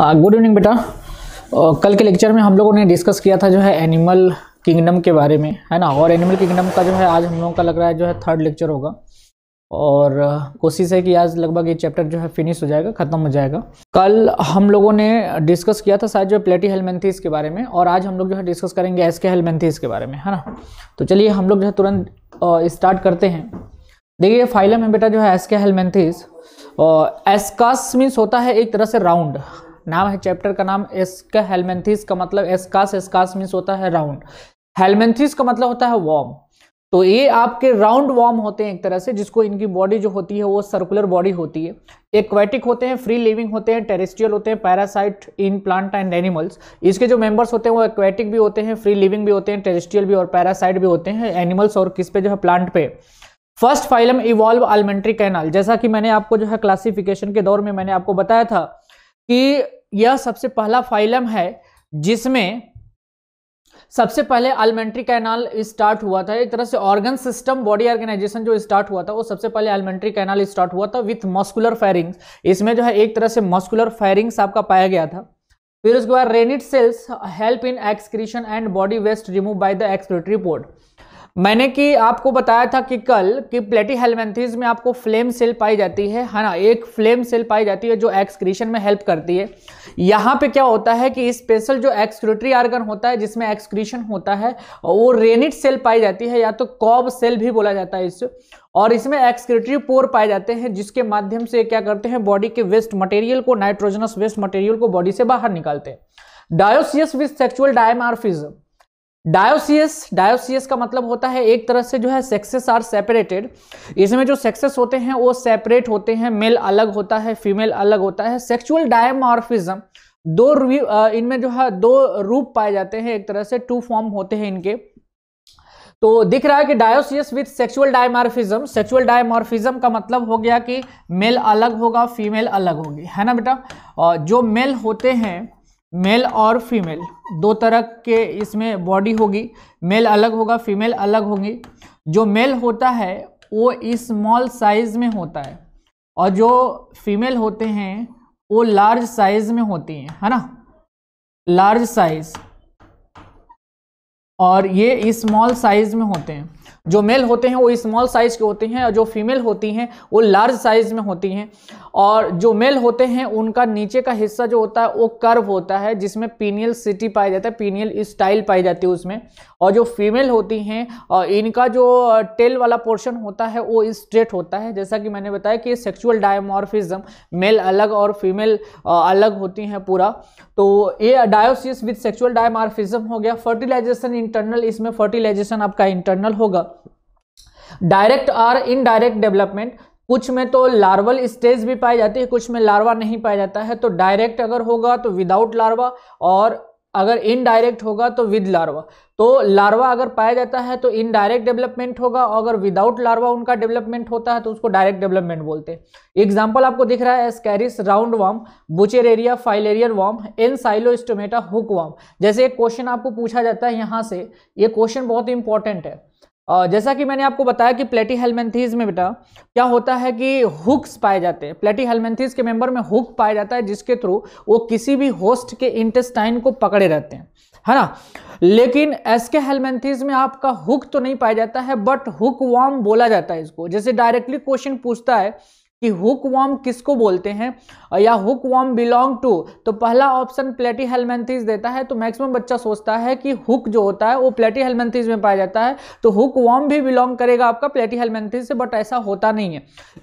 Good हाँ, evening बेटा कल के लेक्चर में हम लोगों ने डिस्कस किया था जो है एनिमल किंगडम के बारे में है ना और एनिमल किंगडम का जो है आज हम लोगों का लग रहा है जो है थर्ड लेक्चर होगा और कोशिश है कि आज लगभग ये चैप्टर जो है फिनिश हो जाएगा ख़त्म हो जाएगा कल हम लोगों ने डिस्कस किया था शायद जो प्लेटी हेलमेंथीस के बारे में और आज हम लोग जो है डिस्कस करेंगे एस के हेलमेंथीस के बारे में है ना तो चलिए हम लोग जो है तुरंत स्टार्ट करते हैं देखिए फाइलम है बेटा जो है एस के हेलमेंथीस एस्कास मीन्स होता है एक तरह से राउंड नाम है चैप्टर का नाम एस्क हेलमेंथिस का मतलब एस्कास एस्कास मीन्स होता है राउंड हेलमेंथिस का मतलब होता है वॉर्म तो ये आपके राउंड वॉर्म होते हैं एक तरह से जिसको इनकी बॉडी जो होती है वो सर्कुलर बॉडी होती है एक्वेटिक होते हैं फ्री लिविंग होते हैं टेरेस्ट्रियल होते हैं parasite in plant and animals इसके जो मेंबर्स होते हैं वो एक्वेटिक भी होते हैं फ्री लिविंग भी होते हैं टेरेस्ट्रियल भी और पैरासाइट भी होते हैं एनिमल्स और किस पे जो है प्लांट पे first phylum evolve alimentary canal जैसा कि मैंने आपको जो है क्लासिफिकेशन के दौर में मैंने आपको बताया था कि यह सबसे पहला फाइलम है जिसमें सबसे पहले एलिमेंट्री कैनाल स्टार्ट हुआ था एक तरह से ऑर्गन सिस्टम बॉडी ऑर्गेनाइजेशन जो स्टार्ट हुआ था वो सबसे पहले एलिमेंट्री कैनाल स्टार्ट हुआ था विथ मस्कुलर फायरिंग्स इसमें जो है एक तरह से मस्कुलर फायरिंग्स आपका पाया गया था फिर उसके बाद renette cells help in excretion and body waste remove by the excretory pore मैंने कि आपको बताया था कि कल कि प्लेटी हेलमेंथीज में आपको फ्लेम सेल पाई जाती है है ना एक फ्लेम सेल पाई जाती है जो एक्सक्रीशन में हेल्प करती है यहाँ पे क्या होता है कि स्पेशल जो एक्सक्रूटरी आर्गन होता है जिसमें एक्सक्रीशन होता है वो रेनिट सेल पाई जाती है या तो कॉब सेल भी बोला जाता है इससे और इसमें एक्सक्रेटरी पोर पाए जाते हैं जिसके माध्यम से क्या करते हैं बॉडी के वेस्ट मटेरियल को नाइट्रोजनस वेस्ट मटेरियल को बॉडी से बाहर निकालते हैं dioecious with sexual dimorphism dioecious dioecious का मतलब होता है एक तरह से जो है सेक्सेस आर सेपरेटेड इसमें जो सेक्सेस होते हैं वो सेपरेट होते हैं मेल अलग होता है फीमेल अलग होता है सेक्सुअल डायमॉर्फिज्म दो इनमें जो है दो रूप पाए जाते हैं एक तरह से टू फॉर्म होते हैं इनके तो दिख रहा है कि dioecious with sexual dimorphism sexual dimorphism का मतलब हो गया कि मेल अलग होगा फीमेल अलग होगी है ना बेटा और जो मेल होते हैं मेल और फीमेल दो तरह के इसमें बॉडी होगी मेल अलग होगा फीमेल अलग होगी जो मेल होता है वो स्मॉल साइज़ में होता है और जो फीमेल होते हैं वो लार्ज साइज़ में होती हैं है ना लार्ज साइज़ और ये स्मॉल साइज़ में होते हैं जो मेल होते हैं वो स्मॉल साइज़ के होते हैं और जो फीमेल होती हैं वो लार्ज साइज़ में होती हैं और जो मेल होते हैं उनका नीचे का हिस्सा जो होता है वो कर्व होता है जिसमें पीनियल सिटी पाया जाता है पीनियल स्टाइल पाई जाती है उसमें और जो फीमेल होती हैं इनका जो टेल वाला पोर्शन होता है वो स्ट्रेट होता है जैसा कि मैंने बताया कि सेक्सुअल डायमॉर्फिज्म मेल अलग और फीमेल अलग होती हैं पूरा तो ये डायोसिस विद सेक्सुअल डायमॉर्फिज्म हो गया फर्टिलाइजेशन इंटरनल इसमें फर्टिलाइजेशन आपका इंटरनल होगा डायरेक्ट और इनडायरेक्ट डेवलपमेंट कुछ में तो लार्वल स्टेज भी पाई जाती है कुछ में लार्वा नहीं पाया जाता है तो डायरेक्ट अगर होगा तो विदाउट लार्वा और अगर इनडायरेक्ट होगा तो विद लार्वा तो लार्वा अगर पाया जाता है तो इनडायरेक्ट डेवलपमेंट होगा और अगर विदाउट लार्वा उनका डेवलपमेंट होता है तो उसको डायरेक्ट डेवलपमेंट बोलते हैं एग्जाम्पल आपको दिख रहा है Ascaris roundworm Wuchereria filarial worm Ancylostoma hookworm जैसे एक क्वेश्चन आपको पूछा जाता है यहाँ से ये क्वेश्चन बहुत इंपॉर्टेंट है जैसा कि मैंने आपको बताया कि प्लेटी हेलमेंथीज में बेटा क्या होता है कि हुक्स पाए जाते हैं प्लेटी हेलमेंथीज के मेंबर में हुक पाया जाता है जिसके थ्रू वो किसी भी होस्ट के इंटेस्टाइन को पकड़े रहते हैं है ना लेकिन एस के हेलमेंथीज में आपका हुक तो नहीं पाया जाता है बट हुक वॉर्म बोला जाता है इसको जैसे डायरेक्टली क्वेश्चन पूछता है कि हुक वॉम किसको बोलते हैं या हुक वॉम बिलोंग टू तो पहला ऑप्शन प्लेटी हेलमेंथीज देता है तो मैक्सिमम बच्चा सोचता है कि हुक जो होता है वो प्लेटी हेलमेंथीज में पाया जाता है तो हुक वॉम भी बिलोंग करेगा आपका प्लेटी हेलमेंथीज से बट ऐसा होता नहीं है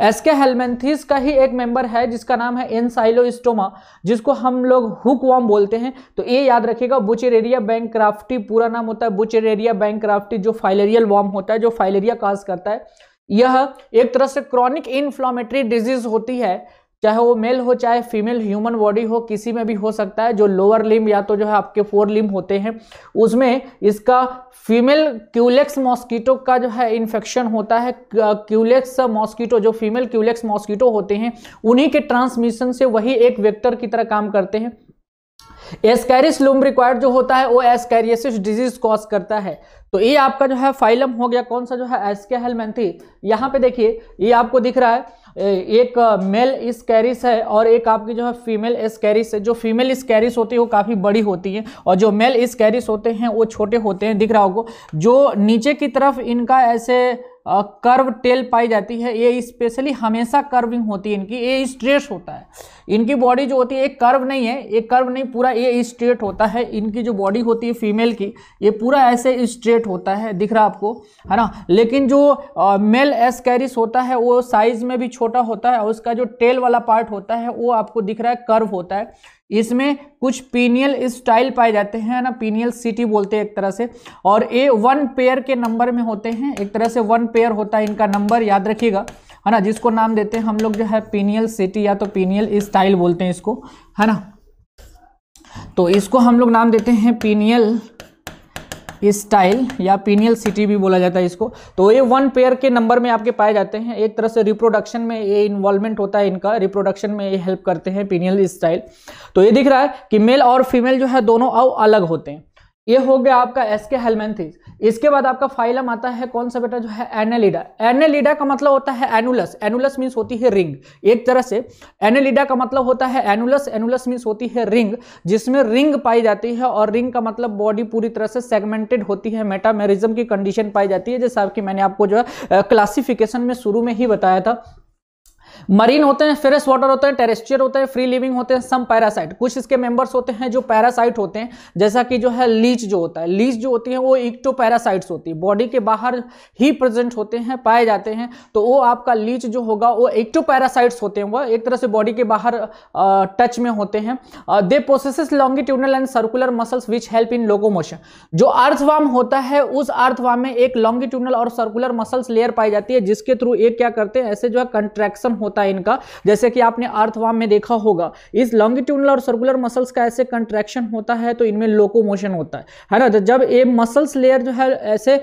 एसके हेलमेंथीज का ही एक मेंबर है जिसका नाम है एनसाइलोस्टोमा जिसको हम लोग हुक वॉम बोलते हैं तो ये याद रखेगा बुचेरेरिया बैंक क्राफ्टी पूरा नाम होता है बुचेरेरिया बैंक क्राफ्टी जो फाइलेरियल वॉर्म होता है जो फाइलेरिया काज करता है यह एक तरह से क्रॉनिक इन्फ्लामेटरी डिजीज होती है चाहे वो मेल हो चाहे फीमेल ह्यूमन बॉडी हो किसी में भी हो सकता है जो लोअर लिम्ब या तो जो है आपके फोर लिम्ब होते हैं उसमें इसका फीमेल क्यूलेक्स मॉस्किटो का जो है इन्फेक्शन होता है क्यूलेक्स मॉस्किटो जो फीमेल क्यूलेक्स मॉस्किटो होते हैं उन्हीं के ट्रांसमिशन से वही एक वेक्टर की तरह काम करते हैं एस्कैरिस लूम रिक्वायर्ड जो होता है वो एस्कैरियसिस डिजीज कॉज करता है तो ये आपका जो है फाइलम हो गया कौन सा जो है एस्के मैंथी यहाँ पे देखिए ये आपको दिख रहा है एक मेल स्कैरिस है और एक आपकी जो है फीमेल स्कैरिस है जो फीमेल स्कैरिस होती है वो काफ़ी बड़ी होती है और जो मेल स्कैरिस होते हैं वो छोटे होते हैं दिख रहा होगा जो नीचे की तरफ इनका ऐसे कर्व टेल पाई जाती है ये स्पेशली हमेशा कर्विंग होती है इनकी ये स्ट्रेस होता है इनकी बॉडी जो होती है एक कर्व नहीं है ये कर्व नहीं पूरा ये स्ट्रेट होता है इनकी जो बॉडी होती है फीमेल की ये पूरा ऐसे स्ट्रेट होता है दिख रहा आपको है ना लेकिन जो मेल एस्कैरिस होता है वो साइज में भी छोटा होता है उसका जो टेल वाला पार्ट होता है वो आपको दिख रहा है कर्व होता है इसमें कुछ पीनियल स्टाइल पाए जाते हैं ना पीनियल सिटी बोलते हैं एक तरह से और ये वन पेयर के नंबर में होते हैं एक तरह से वन पेयर होता है इनका नंबर याद रखिएगा है ना जिसको नाम देते हैं हम लोग जो है पीनियल सिटी या तो पीनियल स्टाइल बोलते हैं इसको है ना तो इसको हम लोग नाम देते हैं पीनियल स्टाइल या पीनियल सिटी भी बोला जाता है इसको तो ये वन पेयर के नंबर में आपके पाए जाते हैं एक तरह से रिप्रोडक्शन में ये इन्वॉल्वमेंट होता है इनका रिप्रोडक्शन में ये हेल्प करते हैं पीनियल स्टाइल तो ये दिख रहा है कि मेल और फीमेल जो है दोनों अब अलग होते हैं ये हो गया आपका एस के हेलमेंथिस इसके बाद आपका फाइलम आता है कौन सा बेटा जो है एनेलिडा एनेलिडा का मतलब होता है एनुलस एनुलस मीन्स होती है रिंग एक तरह से एनेलिडा का मतलब होता है एनुलस एनुलस मीन्स होती है रिंग जिसमें रिंग पाई जाती है और रिंग का मतलब बॉडी पूरी तरह से सेगमेंटेड होती है मेटामेरिज्म की कंडीशन पाई जाती है जैसा कि मैंने आपको जो है क्लासिफिकेशन में शुरू में ही बताया था मरीन होते हैं फेरस वाटर होते हैं टेरेस्ट्रियर होते हैं फ्री लिविंग होते हैं सम पैरासाइट कुछ इसके मेंबर्स होते हैं जो पैरासाइट होते हैं जैसा कि जो है लीच जो होता है लीच जो होती है वो इक्टो तो पैरासाइट्स होती है बॉडी के बाहर ही प्रेजेंट होते हैं पाए जाते हैं तो वो आपका लीच जो होगा वो इक्टो तो पैरासाइट्स होते हैं वह एक तरह से बॉडी के बाहर टच में होते हैं they possess longitudinal and circular muscles which help in locomotion जो अर्थवाम होता है उस अर्थवाम में एक लॉन्गिट्यूडल और सर्कुलर मसल्स लेयर पाई जाती है जिसके थ्रू एक क्या करते हैं ऐसे जो है कंट्रैक्शन होता है इनका जैसे कि आपने अर्थवाम में देखा होगा इस लॉन्गिट्यूनल और सर्कुलर मसल्स का ऐसे कंट्रैक्शन होता है तो इनमें लोकोमोशन होता है है ना तो जब ये मसल्स लेयर जो है ऐसे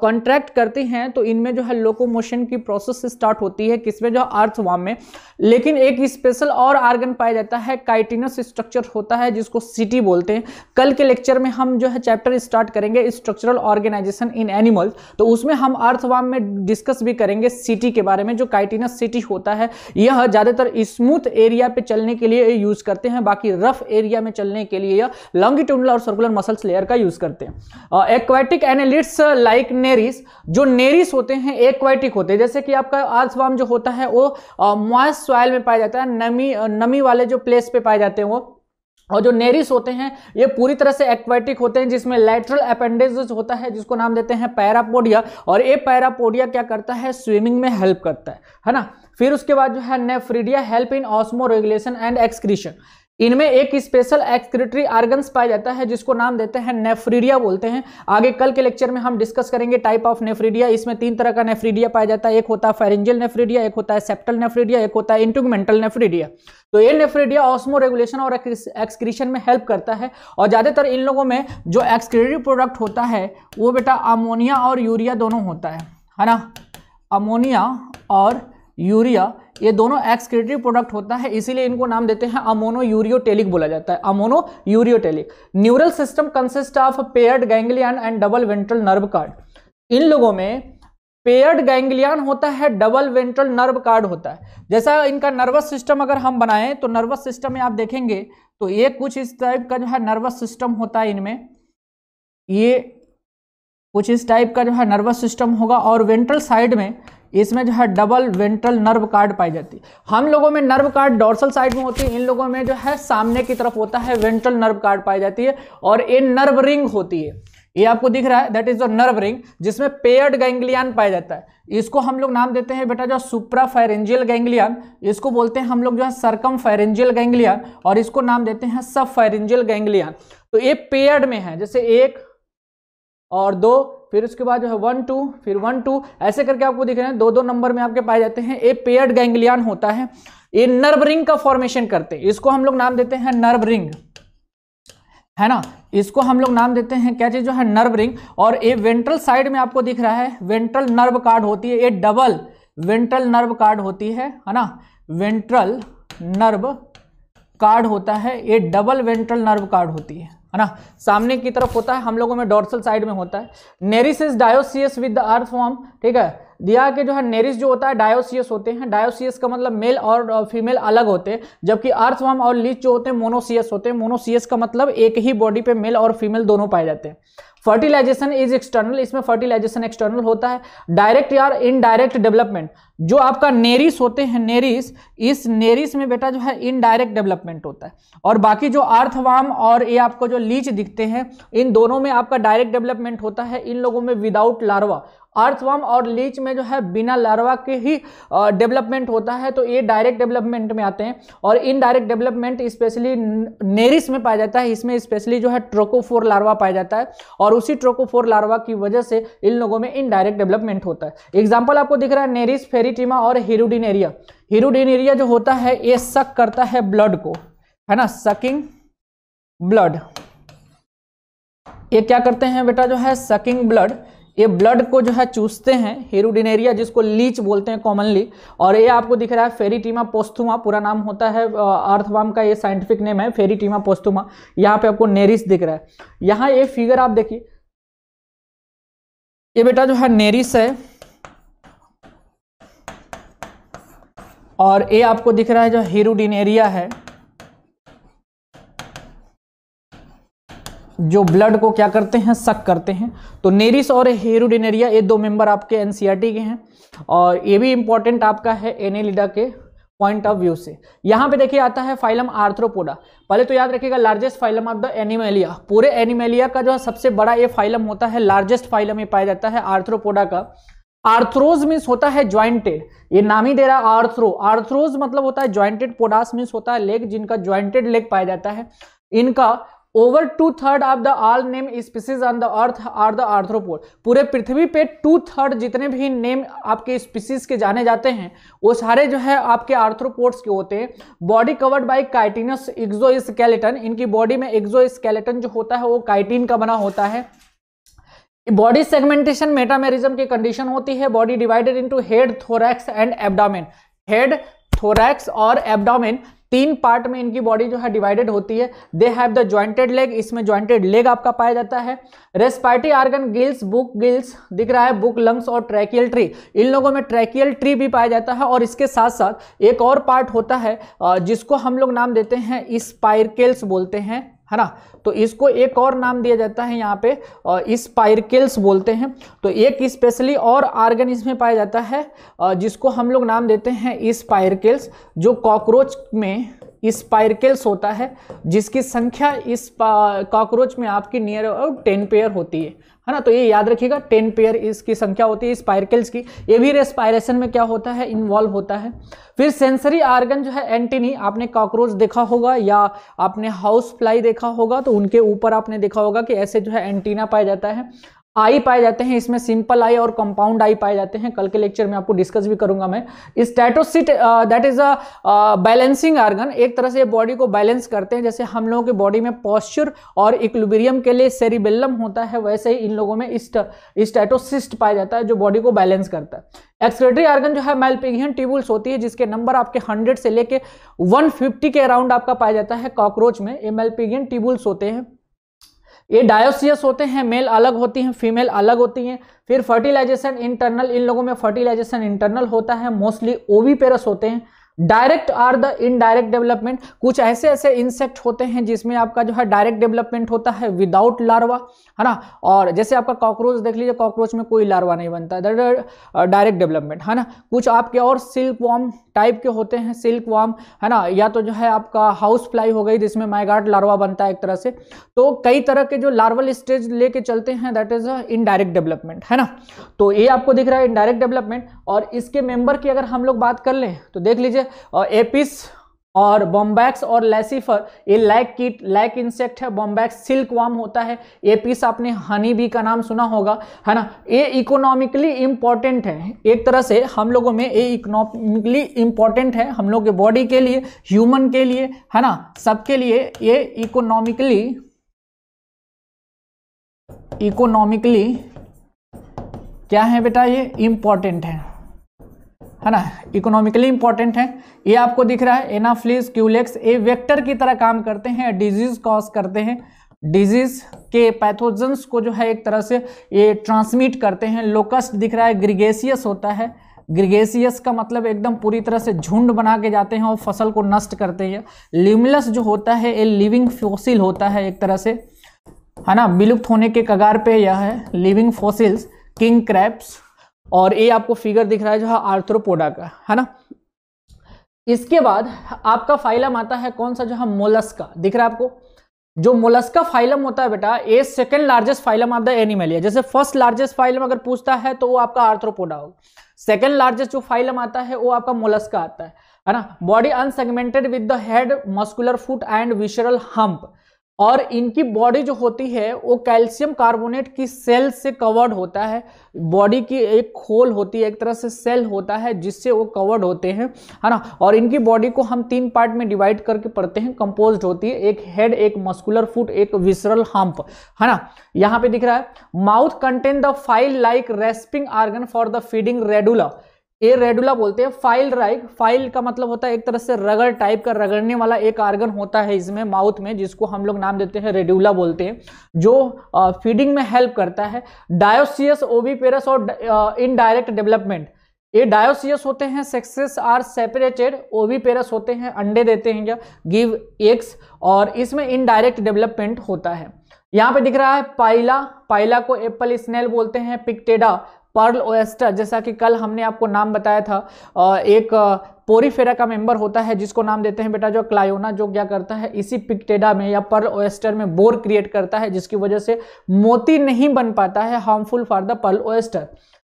कॉन्ट्रैक्ट करते हैं तो इनमें जो है लोकोमोशन की प्रोसेस स्टार्ट होती है किसमें जो अर्थवाम में लेकिन एक स्पेशल और आर्गन पाया जाता है काइटिनस स्ट्रक्चर होता है जिसको सिटी बोलते हैं कल के लेक्चर में हम जो है चैप्टर स्टार्ट करेंगे स्ट्रक्चरल ऑर्गेनाइजेशन इन एनिमल्स तो उसमें हम अर्थवाम में डिस्कस भी करेंगे सिटी के बारे में जो काइटिनस सिटी होता है है यह ज़्यादातर स्मूथ एरिया पे चलने के लिए यूज़ करते हैं बाकी रफ एरिया में चलने के लिए यह लॉन्गिट्यूडल और सर्कुलर मसल्स लेयर का यूज़ करते हैं एक्वाटिक एनालिट्स लाइक नेरिस जो नेरिस होते हैं एक्वाटिक होते हैं जैसे कि आपका आर्थवाम जो होता है वो मॉइस सॉयल में पाया जाता है नमी नमी वाले जो प्लेस पे पाए जाते हैं वो और जो नेरिस होते हैं ये पूरी तरह से एक्वाटिक होते हैं जिसमें लेटरल अपेंडेज होता है जिसको नाम देते हैं पैरापोडिया और ये पैरापोडिया क्या करता है स्विमिंग में हेल्प करता है है ना फिर उसके बाद जो है nephridia help in osmoregulation and excretion इनमें एक स्पेशल एक्सक्रिटरी आर्गन्स पाया जाता है जिसको नाम देते हैं नेफ्रीडिया बोलते हैं आगे कल के लेक्चर में हम डिस्कस करेंगे टाइप ऑफ नेफ्रीडिया इसमें तीन तरह का नेफ्रीडिया पाया जाता है एक होता है फेरेंजियल नेफ्रीडिया एक होता है सेप्टल नेफ्रीडिया एक होता है इंटूगमेंटल नेफ्रीडिया तो ये नेफ्रीडिया ऑस्मो रेगुलेशन और एक्सक्रीशन में हेल्प करता है और ज़्यादातर इन लोगों में जो एक्सक्रिटरी प्रोडक्ट होता है वो बेटा अमोनिया और यूरिया दोनों होता है है ना अमोनिया और यूरिया ये दोनों एक्सक्रेटरी प्रोडक्ट होता है इसीलिए इनको नाम देते हैं अमोनो यूरियोटेलिक बोला जाता है ammono ureotelic neural system consist of paired ganglion and double ventral nerve cord इन लोगों में पेयर्ड गैंगलियन होता है डबल वेंट्रल नर्व कार्ड होता है जैसा इनका नर्वस सिस्टम अगर हम बनाएं तो नर्वस सिस्टम में आप देखेंगे तो ये कुछ इस टाइप का जो है नर्वस सिस्टम होता है इनमें ये कुछ इस टाइप का जो है नर्वस सिस्टम होगा और वेंट्रल साइड में इसमें जो है डबल वेंट्रल नर्व कार्ड पाई जाती है हम लोगों में नर्व कार्ड डोर्सल साइड में होती है इन लोगों में जो है सामने की तरफ होता है वेंट्रल नर्व कार्ड पाई जाती है और ये नर्व रिंग होती है ये आपको दिख रहा है that is the nerve ring जिसमें पेयर्ड गैंग्लियन पाया जाता है इसको हम लोग नाम देते हैं बेटा जो सुप्रा सुप्राफेरेंजियल गैंग्लियन इसको बोलते हैं हम लोग जो है सरकम फेरेंजियल गैंग्लियन और इसको नाम देते हैं सब फेरेंजियल गैंग्लियन तो ये पेयर्ड में है जैसे एक और दो फिर उसके बाद जो है वन टू फिर वन टू ऐसे करके आपको दिख रहे हैं दो दो नंबर में आपके पाए जाते हैं ए पेयर्ड गैंग्लियन होता है ये नर्व रिंग का फॉर्मेशन करते हैं इसको हम लोग नाम देते हैं नर्व रिंग है ना इसको हम लोग नाम देते हैं क्या चीज जो है नर्व रिंग और ये वेंट्रल साइड में आपको दिख रहा है वेंट्रल नर्व कार्ड होती है ये डबल वेंट्रल नर्व कार्ड होती है है ना वेंट्रल नर्व कार्ड होता है ये डबल वेंट्रल नर्व कार्ड होती है है ना सामने की तरफ होता है हम लोगों में डोर्सल साइड में होता है Nereis is dioecious with the earth form ठीक है दिया के जो है नेरिस जो होता है डायोसियस होते हैं डायोसियस का मतलब मेल और फीमेल अलग होते हैं जबकि फॉर्म और लीच जो होते हैं मोनोसियस होते हैं मोनोसियस का मतलब एक ही बॉडी पे मेल और फीमेल दोनों पाए जाते हैं फर्टिलाइजेशन इज एक्सटर्नल इसमें फर्टिलाइजेशन एक्सटर्नल होता है डायरेक्ट या इनडायरेक्ट डेवलपमेंट जो आपका नेरिस होते हैं नेरिस इस नेरिस में बेटा जो है इनडायरेक्ट डेवलपमेंट होता है और बाकी जो अर्थवाम और ये आपको जो लीच दिखते हैं इन दोनों में आपका डायरेक्ट डेवलपमेंट होता है इन लोगों में विदाउट लार्वा अर्थवाम और लीच में जो है बिना लार्वा के ही डेवलपमेंट होता है तो ये डायरेक्ट डेवलपमेंट में आते हैं और इनडायरेक्ट डेवलपमेंट स्पेशली नेरिस में पाया जाता है इसमें स्पेशली जो है ट्रोकोफोर लार्वा पाया जाता है और उसी ट्रोकोफोर लार्वा की वजह से इन लोगों में इनडायरेक्ट डेवलपमेंट होता है एग्जाम्पल आपको दिख रहा है नेरिस फेर एरिटिमा और एरिया हीरोडिनेरिया एरिया जो होता है ये सक करता है ब्लड को है ना सकिंग ब्लड ये क्या करते हैं बेटा जो है सकिंग ब्लड ये ब्लड को जो है चूसते हैं हीरोडिनेरिया जिसको लीच बोलते हैं कॉमनली और ये आपको दिख रहा है फेरीटीमा पोस्थुमा पूरा नाम होता है अर्थवाम का ये साइंटिफिक नेम है फेरीटीमा पोस्थुमा यहाँ पे आपको नेरिस दिख रहा है यहाँ ये फिगर आप देखिए ये बेटा जो है नेरिस है और ए आपको दिख रहा है जो हीरोडीन एरिया है जो ब्लड को क्या करते हैं सक करते हैं तो नेरिस और एरिया ये दो मेंबर आपके एनसीईआरटी e के हैं और ये भी इंपॉर्टेंट आपका है एनेलिडा के पॉइंट ऑफ व्यू से यहाँ पे देखिए आता है फाइलम आर्थ्रोपोडा पहले तो याद रखिएगा largest phylum of the Animalia पूरे एनिमेलिया का जो सबसे बड़ा ये फाइलम होता है लार्जेस्ट फाइलम ये पाया जाता है आर्थ्रोपोडा का आर्थरोज मीन्स होता है ज्वाइंटेड ये नाम ही दे रहा है आर्थ्रो आर्थरोज मतलब होता है ज्वाइंटेड पोडास मीन्स होता है लेग जिनका ज्वाइंटेड लेग पाया जाता है इनका over two third of the all name species on the earth are the arthropod पूरे पृथ्वी पे टू थर्ड जितने भी नेम आपके स्पीसीज के जाने जाते हैं वो सारे जो है आपके आर्थ्रोपोड्स के होते हैं body covered by chitinous exoskeleton इनकी बॉडी में एक्जो स्केलेटन जो होता है वो काइटिन का बना होता है बॉडी सेगमेंटेशन मेटामेरिज्म की कंडीशन होती है body divided into head thorax and abdomen head thorax और एबडामिन तीन पार्ट में इनकी बॉडी जो है डिवाइडेड होती है they have the jointed leg इसमें ज्वाइंटेड लेग आपका पाया जाता है respiratory organ gills book gills दिख रहा है बुक लंग्स और ट्रैकियल ट्री इन लोगों में ट्रैकियल ट्री भी पाया जाता है और इसके साथ साथ एक और पार्ट होता है जिसको हम लोग नाम देते हैं स्पाइरकेल्स बोलते हैं है ना तो इसको एक और नाम दिया जाता है यहाँ पे स्पाइरकेल्स बोलते हैं तो एक स्पेशली और ऑर्गेनिज्म में पाया जाता है जिसको हम लोग नाम देते हैं स्पाइरकेल्स जो कॉकरोच में स्पाइरकेल्स होता है जिसकी संख्या इस कॉकरोच में आपकी नियर अबाउट टेन पेयर होती है है ना तो ये याद रखिएगा टेन पेयर इसकी संख्या होती है स्पाइरकल्स की ये भी रेस्पायरेशन में क्या होता है इन्वॉल्व होता है फिर सेंसरी आर्गन जो है एंटीनी आपने कॉकरोच देखा होगा या आपने हाउस फ्लाई देखा होगा तो उनके ऊपर आपने देखा होगा कि ऐसे जो है एंटीना पाया जाता है आई पाए जाते हैं इसमें सिंपल आई और कंपाउंड आई पाए जाते हैं कल के लेक्चर में आपको डिस्कस भी करूंगा मैं statocyst that is a balancing organ एक तरह से बॉडी को बैलेंस करते हैं जैसे हम लोगों के बॉडी में पॉस्चर और इक्लुबेरियम के लिए सेरिबेलम होता है वैसे ही इन लोगों में स्टैटोसिस्ट पाया जाता है जो बॉडी को बैलेंस करता है एक्सक्रेटरी आर्गन जो है मेलपिगियन ट्यूबुल्स होती है जिसके नंबर आपके 100 से लेके 150 के अराउंड आपका पाया जाता है कॉकरोच में ये मेलपिगियन ट्यूबुल्स होते हैं ये डायोसियस होते हैं मेल अलग होती हैं फीमेल अलग होती हैं फिर फर्टिलाइजेशन इंटरनल इन लोगों में फर्टिलाइजेशन इंटरनल होता है मोस्टली ओवीपेरस होते हैं direct or the indirect development कुछ ऐसे ऐसे इंसेक्ट होते हैं जिसमें आपका जो है डायरेक्ट डेवलपमेंट होता है विदाउट लार्वा है ना और जैसे आपका कॉकरोच देख लीजिए कॉकरोच में कोई लार्वा नहीं बनता है डायरेक्ट डेवलपमेंट है ना कुछ आपके और सिल्क वॉर्म टाइप के होते हैं सिल्क वॉर्म है ना या तो जो है आपका हाउस फ्लाई हो गई जिसमें माइगार्ड लार्वा बनता है एक तरह से तो कई तरह के जो लार्वल स्टेज लेके चलते हैं दैट इज इनडायरेक्ट डेवलपमेंट है ना तो ये आपको दिख रहा है इनडायरेक्ट डेवलपमेंट और इसके मेंबर की अगर हम लोग बात कर लें तो देख लीजिए एपिस और बॉम्बैक्स और लेसिफर ये लैक कीट लैक इंसेक्ट है बॉम्बैक्स सिल्क वाम होता है ये पीस आपने हनी बी का नाम सुना होगा है ना ये इकोनॉमिकली इम्पॉर्टेंट है एक तरह से हम लोगों में ये इकोनॉमिकली इम्पॉर्टेंट है हम लोग के बॉडी के लिए ह्यूमन के लिए है ना सबके लिए ये इकोनॉमिकली इकोनॉमिकली क्या है बेटा ये इम्पॉर्टेंट है है ना इकोनॉमिकली इंपॉर्टेंट है ये आपको दिख रहा है एनाफ्लिस क्यूलेक्स ये वेक्टर की तरह काम करते हैं डिजीज कॉज करते हैं डिजीज के पैथोजन्स को जो है एक तरह से ये ट्रांसमिट करते हैं लोकस्ट दिख रहा है ग्रिगेसियस होता है ग्रिगेसियस का मतलब एकदम पूरी तरह से झुंड बना के जाते हैं और फसल को नष्ट करते हैं लिमलस जो होता है ये लिविंग फोसिल होता है एक तरह से है ना विलुप्त होने के कगार पे यह है लिविंग फोसिल्स किंग क्रैप्स और ये आपको फिगर दिख रहा है जो है आर्थ्रोपोडा का है ना इसके बाद आपका फाइलम आता है कौन सा जो है मोलस्का दिख रहा है आपको जो मोलस्का फाइलम होता है बेटा ये second largest phylum of the animal है जैसे फर्स्ट लार्जेस्ट फाइलम अगर पूछता है तो वो आपका आर्थ्रोपोडा होगा सेकंड लार्जेस्ट जो फाइलम आता है वो आपका मोलस्का आता है है ना body unsegmented with the head muscular foot and visceral hump और इनकी बॉडी जो होती है वो कैल्शियम कार्बोनेट की सेल से कवर्ड होता है बॉडी की एक खोल होती है एक तरह से सेल होता है जिससे वो कवर्ड होते हैं है ना और इनकी बॉडी को हम तीन पार्ट में डिवाइड करके पढ़ते हैं कंपोज होती है एक हेड एक मस्कुलर फुट एक विसरल हम्प है ना यहाँ पे दिख रहा है mouth contain the file like rasping organ for the feeding radula a radula बोलते हैं फाइल राइक फाइल का मतलब होता है एक तरह से रगड़ टाइप का रगड़ने वाला एक आर्गन होता है इसमें माउथ में जिसको हम लोग नाम देते हैं रेडुला बोलते हैं जो फीडिंग में हेल्प करता है डायोसियस ओवीपेरस और इनडायरेक्ट डेवलपमेंट ये डायोसियस होते हैं सेक्सेस आर सेपरेटेड ओवीपेरस होते हैं अंडे देते हैं या गिव एक्स और इसमें इनडायरेक्ट डेवलपमेंट होता है यहाँ पे दिख रहा है पाइला पाइला को एप्पल स्नेल बोलते हैं पिकटेडा पर्ल ओएस्टर जैसा कि कल हमने आपको नाम बताया था एक पोरीफेरा का मेंबर होता है जिसको नाम देते हैं बेटा जो क्लायोना जो क्या करता है इसी पिक्टेडा में या पर्ल ओएस्टर में बोर क्रिएट करता है जिसकी वजह से मोती नहीं बन पाता है harmful for the pearl oyster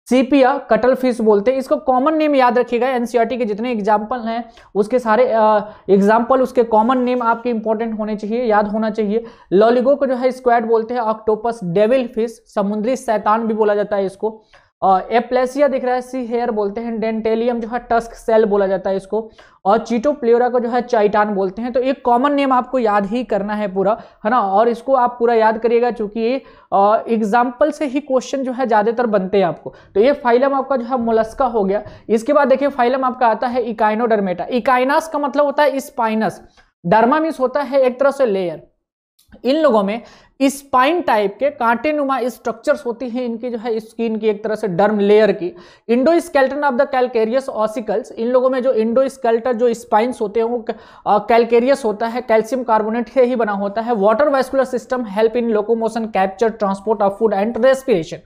Sepia cuttlefish बोलते हैं इसको कॉमन नेम याद रखिएगा एनसीईआरटी e के जितने एग्जाम्पल हैं उसके सारे एग्जाम्पल उसके कॉमन नेम आपके इंपॉर्टेंट होने चाहिए याद होना चाहिए लॉलीगो को जो है स्क्वाड बोलते हैं ऑक्टोपस डेविल फिश समुद्री सैतान भी बोला जाता है इसको एप्लेसिया दिख रहा है सी हेयर बोलते हैं डेंटेलियम जो है टस्क सेल बोला जाता है इसको और चीटो प्लेरा को जो है चाइटान बोलते हैं तो एक कॉमन नेम आपको याद ही करना है पूरा है ना और इसको आप पूरा याद करिएगा चूंकि एग्जाम्पल से ही क्वेश्चन जो है ज़्यादातर बनते हैं आपको तो ये फाइलम आपका जो है मोलस्का हो गया इसके बाद देखिए फाइलम आपका आता है इकाइनोडरमेटा इकाइनास का मतलब होता है स्पाइनस डरमा मीन्स होता है एक तरह से लेयर इन लोगों में स्पाइन टाइप के कांटे नुमा स्ट्रक्चर्स होती हैं इनकी जो है स्किन की एक तरह से डर्म लेयर की endoskeleton of the calcareous ossicles इन लोगों में जो इंडो स्केल्टर जो स्पाइन होते हैं वो कैलकेरियस होता है कैल्शियम कार्बोनेट से ही बना होता है water vascular system help in locomotion capture transport of food and respiration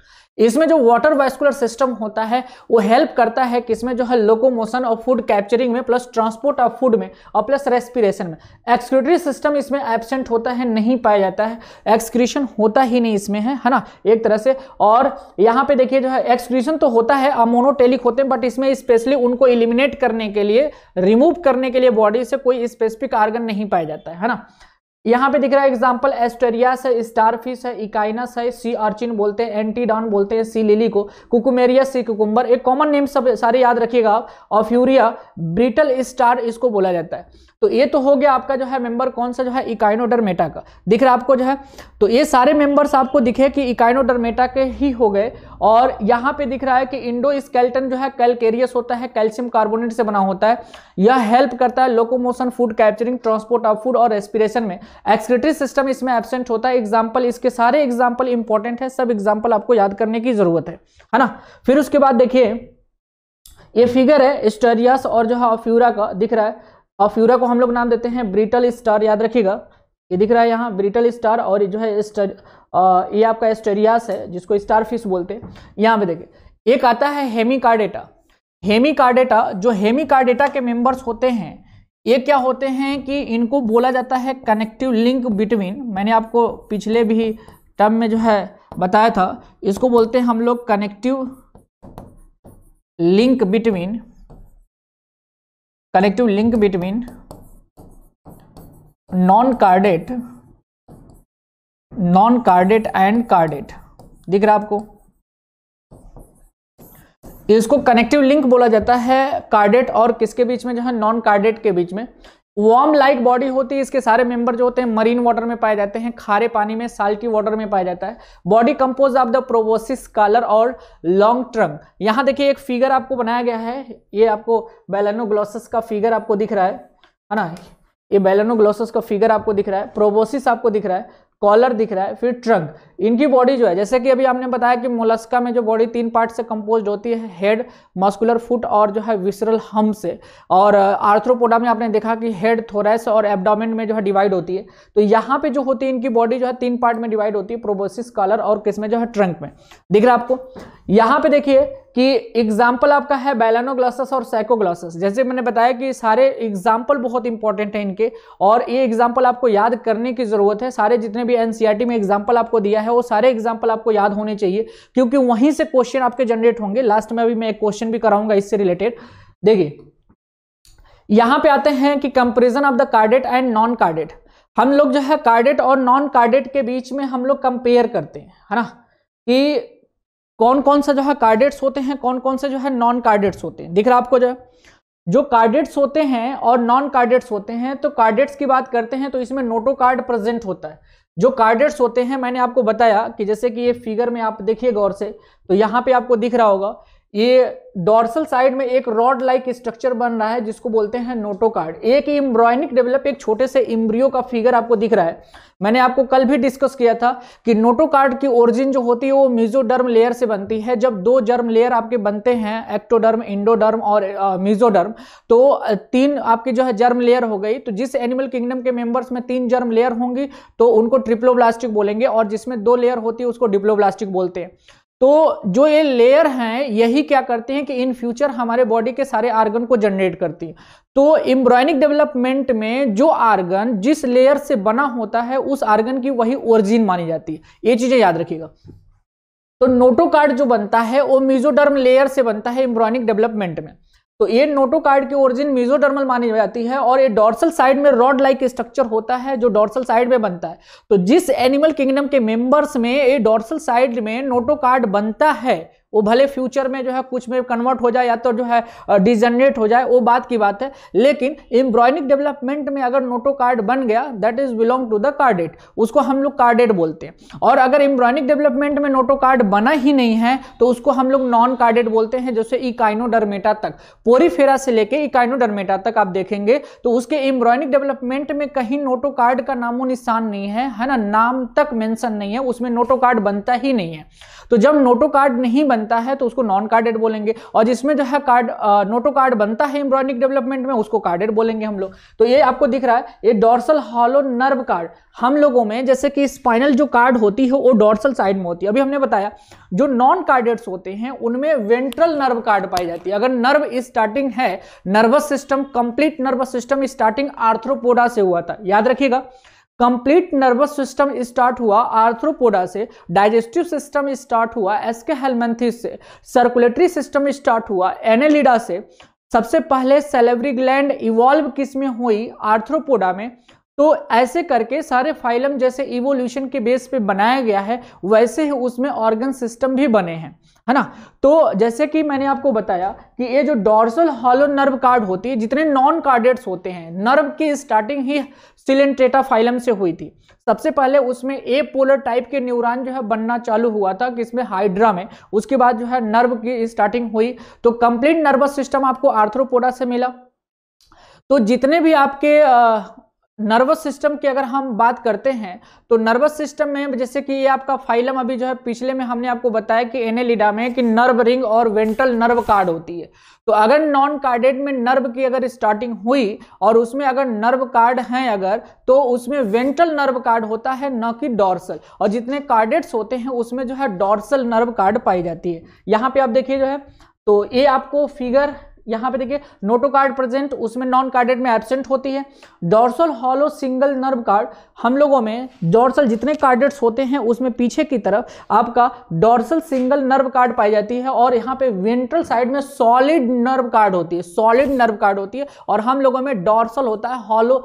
इसमें जो वाटर वास्कुलर सिस्टम होता है वो हेल्प करता है कि इसमें जो है लोकोमोशन और फूड कैप्चरिंग में प्लस ट्रांसपोर्ट ऑफ फूड में और प्लस रेस्पिरेशन में एक्सक्यूटरी सिस्टम इसमें एबसेंट होता है नहीं पाया जाता है एक्सक्रीशन होता ही नहीं इसमें है ना एक तरह से और यहाँ पे देखिए जो है एक्सक्रीशन तो होता है अमोनोटेलिक होते हैं बट इसमें स्पेशली उनको इलिमिनेट करने के लिए रिमूव करने के लिए बॉडी से कोई स्पेसिफिक आर्गन नहीं पाया जाता है ना यहाँ पे दिख रहा है एग्जाम्पल एस्टेरियास है स्टारफिश है इकाइनस है सी अर्चिन बोलते हैं एंटीडॉन बोलते हैं सी लिली को कुकुमेरिया सी कुकुम्बर एक कॉमन नेम सब सारे याद रखिएगा आप और फ्यूरिया ब्रिटल स्टार इसको बोला जाता है तो ये तो हो गया आपका जो है मेंबर कौन सा जो है इकाइनोडरमेटा का दिख रहा है आपको जो है तो ये सारे मेंबर्स आपको दिखे कि मेटा के ही हो गए और यहाँ पे दिख रहा है कि इंडो स्केल्टन जो है कैलकेरियस होता है कैल्शियम कार्बोनेट से बना होता है यह हेल्प करता है locomotion food capturing transport of food और रेस्पिरेशन में एक्सक्रेटरी सिस्टम इसमें एबसेंट होता है एग्जाम्पल इसके सारे एग्जाम्पल इंपॉर्टेंट है सब एग्जाम्पल आपको याद करने की जरूरत है है ना फिर उसके बाद देखिए ये फिगर है स्टरियस और जो है हाँ फ्यूरा का दिख रहा है ऑफ फ्यूरा को हम लोग नाम देते हैं ब्रिटल स्टार याद रखिएगा ये दिख रहा है यहाँ ब्रिटल स्टार और जो है स्टर ये आपका एस्टेरियास है जिसको स्टार फिश बोलते हैं यहाँ पे देखिए एक आता है हेमिकार्डेटा हेमिकार्डेटा जो हेमिकार्डेटा के मेंबर्स होते हैं ये क्या होते हैं कि इनको बोला जाता है कनेक्टिव लिंक बिटवीन मैंने आपको पिछले भी टर्म में जो है बताया था इसको बोलते हैं हम लोग connective link between connective link between non chordate non chordate and chordate दिख रहा आपको इसको कनेक्टिव लिंक बोला जाता है कार्डेट और किसके बीच में जो है नॉन कार्डेट के बीच में वार्म लाइट बॉडी होती है इसके सारे मेंबर जो होते हैं मरीन वाटर में पाए जाते हैं खारे पानी में साल्टी वाटर में पाया जाता है body compose of the proboscis collar और लॉन्ग ट्रंक यहां देखिए एक फिगर आपको बनाया गया है ये आपको बैलानोग्लोसस का फिगर आपको दिख रहा है ना ये बैलानोग्लोसस का फिगर आपको दिख रहा है प्रोबोसिस आपको दिख रहा है कॉलर दिख रहा है फिर ट्रंक इनकी बॉडी जो है जैसे कि अभी आपने बताया कि मोलस्का में जो बॉडी तीन पार्ट से कंपोज होती है हेड मस्कुलर फुट और जो है विसरल हम से और आर्थ्रोपोडा में आपने देखा कि हेड थोरेस और एब्डोमेन में जो है डिवाइड होती है तो यहाँ पे जो होती है इनकी बॉडी जो है तीन पार्ट में डिवाइड होती है प्रोबोसिस कॉलर और किसमें जो है ट्रंक में दिख रहा है आपको यहां पे देखिए कि एग्जाम्पल आपका है बैलानोग्लासस और साइकोग्लासस जैसे मैंने बताया कि सारे एग्जाम्पल बहुत इंपॉर्टेंट है इनके और ये एग्जाम्पल आपको याद करने की जरूरत है सारे जितने भी एनसीईआरटी e में एग्जाम्पल आपको दिया है वो सारे एग्जाम्पल आपको याद होने चाहिए क्योंकि वहीं से क्वेश्चन आपके जनरेट होंगे लास्ट में अभी मैं एक क्वेश्चन भी कराऊंगा इससे रिलेटेड देखिए यहां पर आते हैं कि comparison of the chordate and non chordate हम लोग जो है कार्डेट और नॉन कार्डेट के बीच में हम लोग कंपेयर करते हैं है ना कि कौन कौन सा जो है कार्डेट्स होते हैं कौन कौन से जो है नॉन कार्डेट्स होते हैं दिख रहा आपको जो जो कार्डेट्स होते हैं और नॉन कार्डेट्स होते हैं तो कार्डेट्स की बात करते हैं तो इसमें नोटो कार्ड प्रेजेंट होता है जो कार्डेट्स होते हैं मैंने आपको बताया कि जैसे कि ये फिगर में आप देखिए गौर से तो यहाँ पे आपको दिख रहा होगा ये डॉर्सल साइड में एक रॉड लाइक स्ट्रक्चर बन रहा है जिसको बोलते हैं नोटोकार्ड एक इम्ब्रॉयनिक डेवलप एक छोटे से इम्ब्रियो का फिगर आपको दिख रहा है मैंने आपको कल भी डिस्कस किया था कि नोटोकार्ड की ओरिजिन जो होती है वो मिजोडर्म लेयर से बनती है जब दो जर्म लेयर आपके बनते हैं एक्टोडर्म इंडोडर्म और मिजोडर्म तो तीन आपकी जो है जर्म लेयर हो गई तो जिस एनिमल किंगडम के मेंबर्स में तीन जर्म लेयर होंगी तो उनको ट्रिप्लोब्लास्टिक बोलेंगे और जिसमें दो लेयर होती है उसको डिप्लोब्लास्टिक बोलते हैं तो जो ये लेयर हैं यही क्या करते हैं कि इन फ्यूचर हमारे बॉडी के सारे आर्गन को जनरेट करती है तो इम्ब्रॉयनिक डेवलपमेंट में जो आर्गन जिस लेयर से बना होता है उस आर्गन की वही ओरिजिन मानी जाती है ये चीजें याद रखिएगा तो नोटोकार्ड जो बनता है वो मिजोडर्म लेयर से बनता है इम्ब्रॉयनिक डेवलपमेंट में तो ये नोटोकार्ड की ओरिजिन मीजोडर्मल मानी जाती है और ये डॉर्सल साइड में रॉड लाइक स्ट्रक्चर होता है जो डॉर्सल साइड में बनता है तो जिस एनिमल किंगडम के मेंबर्स में ये डॉर्सल साइड में नोटोकार्ड बनता है वो भले फ्यूचर में जो है कुछ में कन्वर्ट हो जाए या तो जो है डिजनरेट हो जाए वो बात की बात है लेकिन एम्ब्रॉयनिक डेवलपमेंट में अगर नोटो कार्ड बन गया that is belong to the chordate उसको हम लोग कार्डेट बोलते हैं और अगर एम्ब्रॉयनिक डेवलपमेंट में नोटो कार्ड बना ही नहीं है तो उसको हम लोग नॉन कार्डेट बोलते हैं जैसे इकाइनोडर्मेटा तक पोरीफेरा से लेके इकाइनोडर्मेटा तक आप देखेंगे तो उसके एम्ब्रॉयनिक डेवलपमेंट में कहीं नोटो कार्ड का नामो निशान नहीं है है ना नाम तक मैंसन नहीं है उसमें नोटो कार्ड बनता ही नहीं है तो जब नोटो कार्ड नहीं बनता है तो उसको नॉन कार्डेड बोलेंगे और जिसमें जो है कार्ड नोटो कार्ड बनता है एम्ब्रॉनिक डेवलपमेंट में उसको कार्डेड बोलेंगे हम लोग तो ये आपको दिख रहा है ये डॉर्सल हॉलो नर्व कार्ड हम लोगों में जैसे कि स्पाइनल जो कार्ड होती है वो डॉर्सल साइड में होती है अभी हमने बताया जो नॉन कार्डेड्स होते हैं उनमें वेंट्रल नर्व कार्ड पाई जाती है अगर नर्व स्टार्टिंग है nervous system complete nervous system starting Arthropoda से हुआ था याद रखिएगा कंप्लीट नर्वस सिस्टम स्टार्ट हुआ आर्थ्रोपोडा से डाइजेस्टिव सिस्टम स्टार्ट हुआ एसके हेलमेंथिस से सर्कुलेटरी सिस्टम स्टार्ट हुआ एनेलिडा से सबसे पहले सेलेवरी ग्लैंड इवॉल्व किस में हुई आर्थ्रोपोडा में तो ऐसे करके सारे फाइलम जैसे इवोल्यूशन के बेस पे बनाया गया है वैसे ही उसमें ऑर्गन सिस्टम भी बने हैं है ना तो जैसे कि मैंने आपको बताया कि ये जो डॉर्सल हॉलो नर्व कार्ड होती है जितने नॉन कार्डेट्स होते हैं नर्व की स्टार्टिंग ही सिलेंट्रेटा फाइलम से हुई थी सबसे पहले उसमें ए पोलर टाइप के न्यूरॉन जो है बनना चालू हुआ था कि इसमें हाइड्रा में उसके बाद जो है नर्व की स्टार्टिंग हुई तो कंप्लीट नर्वस सिस्टम आपको आर्थ्रोपोडा से मिला तो जितने भी आपके नर्वस सिस्टम की अगर हम बात करते हैं तो नर्वस सिस्टम में जैसे कि ये आपका फाइलम अभी जो है पिछले में हमने आपको बताया कि एनेलिडा में कि नर्व रिंग और वेंट्रल नर्व कार्ड होती है तो अगर नॉन कार्डेड में नर्व की अगर स्टार्टिंग हुई और उसमें अगर नर्व कार्ड हैं अगर तो उसमें वेंट्रल नर्व कार्ड होता है न कि डॉर्सल और जितने कार्डेट्स होते हैं उसमें जो है डॉर्सल नर्व कार्ड पाई जाती है यहाँ पे आप देखिए जो है तो ये आपको फिगर यहां पे देखिए नोटोकार्ड प्रेजेंट उसमें नॉन कार्डेड में एबसेंट होती है dorsal hollow single nerve cord हम लोगों में डॉर्सल जितने कार्डेड्स होते हैं उसमें पीछे की तरफ आपका डॉर्सल सिंगल नर्व कार्ड पाई जाती है और यहां पे वेंट्रल साइड में सॉलिड नर्व कार्ड होती है सॉलिड नर्व कार्ड होती है और हम लोगों में डॉर्सल होता है हॉलो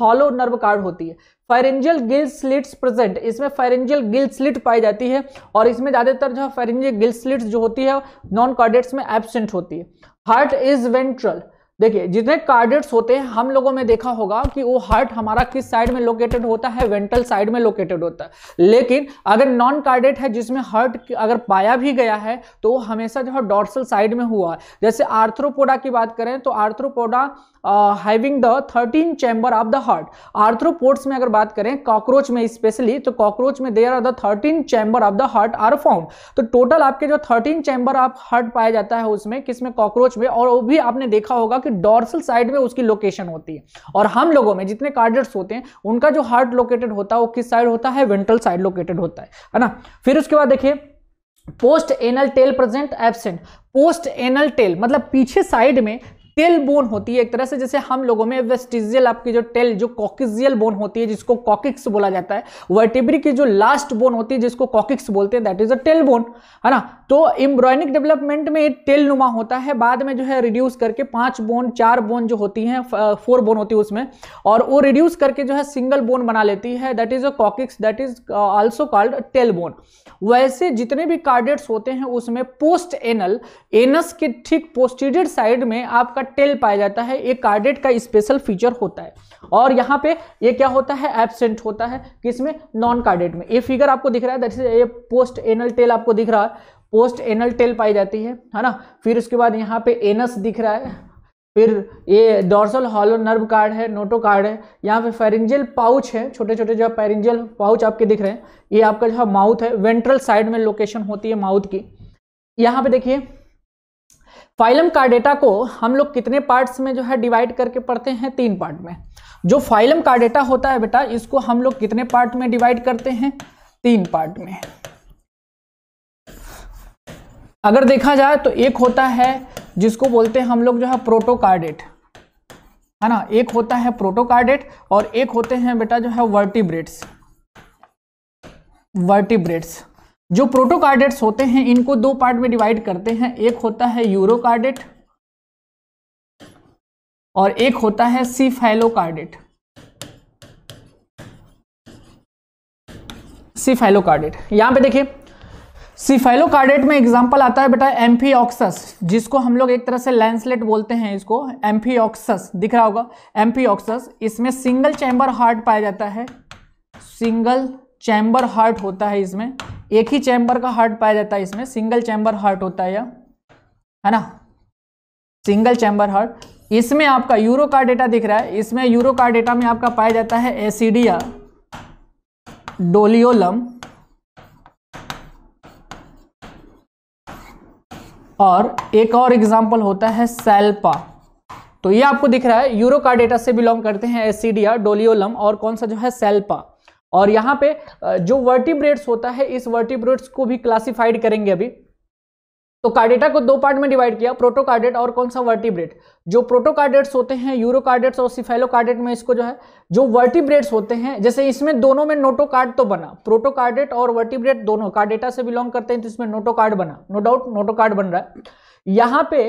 हॉलो नर्व कार्ड होती है फेरेंजियल गिल स्लिट्स प्रेजेंट इसमें फेरेंजियल गिल स्लिट पाई जाती है और इसमें ज़्यादातर जो फेरेंजियल गिल स्लिट्स जो होती है नॉन कॉर्डेट्स में एबसेंट होती है Heart is ventral. देखिए जितने कार्डेट्स होते हैं हम लोगों में देखा होगा कि वो हार्ट हमारा किस साइड में लोकेटेड होता है वेंट्रल साइड में लोकेटेड होता है लेकिन अगर नॉन कार्डेट है जिसमें हार्ट अगर पाया भी गया है तो वो हमेशा जो है डॉर्सल साइड में हुआ है जैसे आर्थ्रोपोडा की बात करें तो Arthropoda having the thirteen chamber of the heart arthropods में अगर बात करें कॉकरोच में स्पेशली तो कॉकरोच में there are the thirteen chamber of the heart are found तो टोटल आपके जो थर्टीन चैम्बर ऑफ हार्ट पाया जाता है उसमें किसमें कॉकरोच में और वो भी आपने देखा होगा कि डॉर्सल साइड में उसकी लोकेशन होती है और हम लोगों में जितने कार्डियट्स होते हैं उनका जो हार्ट लोकेटेड होता है वो किस साइड होता है वेंट्रल साइड लोकेटेड होता है ना फिर उसके बाद देखिए post anal tail present absent post anal tail मतलब पीछे साइड में टेल बोन होती है एक तरह से जैसे हम लोगों में वेस्टिजियल आपकी जो टेल जो कॉकिजियल बोन होती है जिसको कॉकिक्स बोला जाता है वर्टिब्री की जो लास्ट बोन होती है जिसको कॉकिक्स बोलते हैं that is a tail bone है ना तो इम्ब्रॉयनिक डेवलपमेंट में टेल नुमा होता है बाद में जो है रिड्यूस करके पांच बोन चार बोन जो होती है फोर बोन होती है उसमें और वो रिड्यूस करके जो है सिंगल बोन बना लेती है that is a coccyx that is also called tail bone वैसे जितने भी कार्डेट्स होते हैं उसमें पोस्ट एनल एनस के ठीक पोस्टीरियर साइड में आपका आपका टेल पाया जाता है ये कार्डेट का स्पेशल फीचर होता है और यहाँ पे ये क्या होता है एबसेंट होता है किसमें नॉन कार्डेट में ये फिगर आपको दिख रहा है दैट इज ये पोस्ट एनल टेल आपको दिख रहा है पोस्ट एनल टेल पाई जाती है है ना फिर उसके बाद यहाँ पे एनस दिख रहा है फिर ये डोर्सल हॉलो नर्व कार्ड है नोटो कार्ड है यहाँ पे फेरेंजियल पाउच है छोटे छोटे जो फेरेंजियल पाउच आपके दिख रहे हैं ये आपका जो माउथ है वेंट्रल साइड में लोकेशन होती है माउथ की यहाँ पे देखिए फाइलम कार्डेटा को हम लोग कितने पार्ट्स में जो है डिवाइड करके पढ़ते हैं तीन पार्ट में जो फाइलम कार्डेटा होता है बेटा इसको हम लोग कितने पार्ट में डिवाइड करते हैं तीन पार्ट में अगर देखा जाए तो एक होता है जिसको बोलते हैं हम लोग जो है प्रोटोकार्डेट है ना एक होता है प्रोटोकार्डेट और एक होते हैं बेटा जो है वर्टिब्रेट्स वर्टिब्रेट्स जो प्रोटोकार्डेट्स होते हैं इनको दो पार्ट में डिवाइड करते हैं एक होता है यूरोकार्डेट और एक होता है सीफेलोकार्डेट सीफेलोकार्डेट यहां पे देखिए सीफेलोकार्डेट में एग्जांपल आता है बेटा एम्फीऑक्सस जिसको हम लोग एक तरह से लैंसलेट बोलते हैं इसको एम्फीऑक्सस दिख रहा होगा एम्फीऑक्सस इसमें सिंगल चैम्बर हार्ट पाया जाता है सिंगल चैम्बर हार्ट होता है इसमें एक ही चैम्बर का हार्ट पाया जाता है इसमें सिंगल चैम्बर हार्ट होता है या है ना सिंगल चैम्बर हार्ट इसमें आपका यूरो का डेटा दिख रहा है इसमें यूरो का डेटा में आपका पाया जाता है एसिडिया डोलियोलम और एक और एग्जाम्पल होता है सेल्पा तो ये आपको दिख रहा है यूरो का डेटा से बिलोंग करते हैं एसिडिया डोलियोलम और कौन सा जो है सेल्पा और यहाँ पे जो वर्टिब्रेट्स होता है इस वर्टिब्रेट्स को भी क्लासिफाइड करेंगे अभी तो कार्डेटा को दो पार्ट में डिवाइड किया प्रोटोकार्डेट और कौन सा वर्टिब्रेट जो प्रोटोकार्डेट्स होते हैं यूरोकार्डेट्स और सिफेलोकार्डेट में इसको जो है जो वर्टिब्रेट्स होते हैं जैसे इसमें दोनों में नोटोकार्ड तो बना प्रोटोकार्डेट और वर्टिब्रेट दोनों कार्डेटा से बिलोंग करते हैं तो इसमें नोटोकार्ड बना नो डाउट नोटोकार्ड बन रहा है यहाँ पे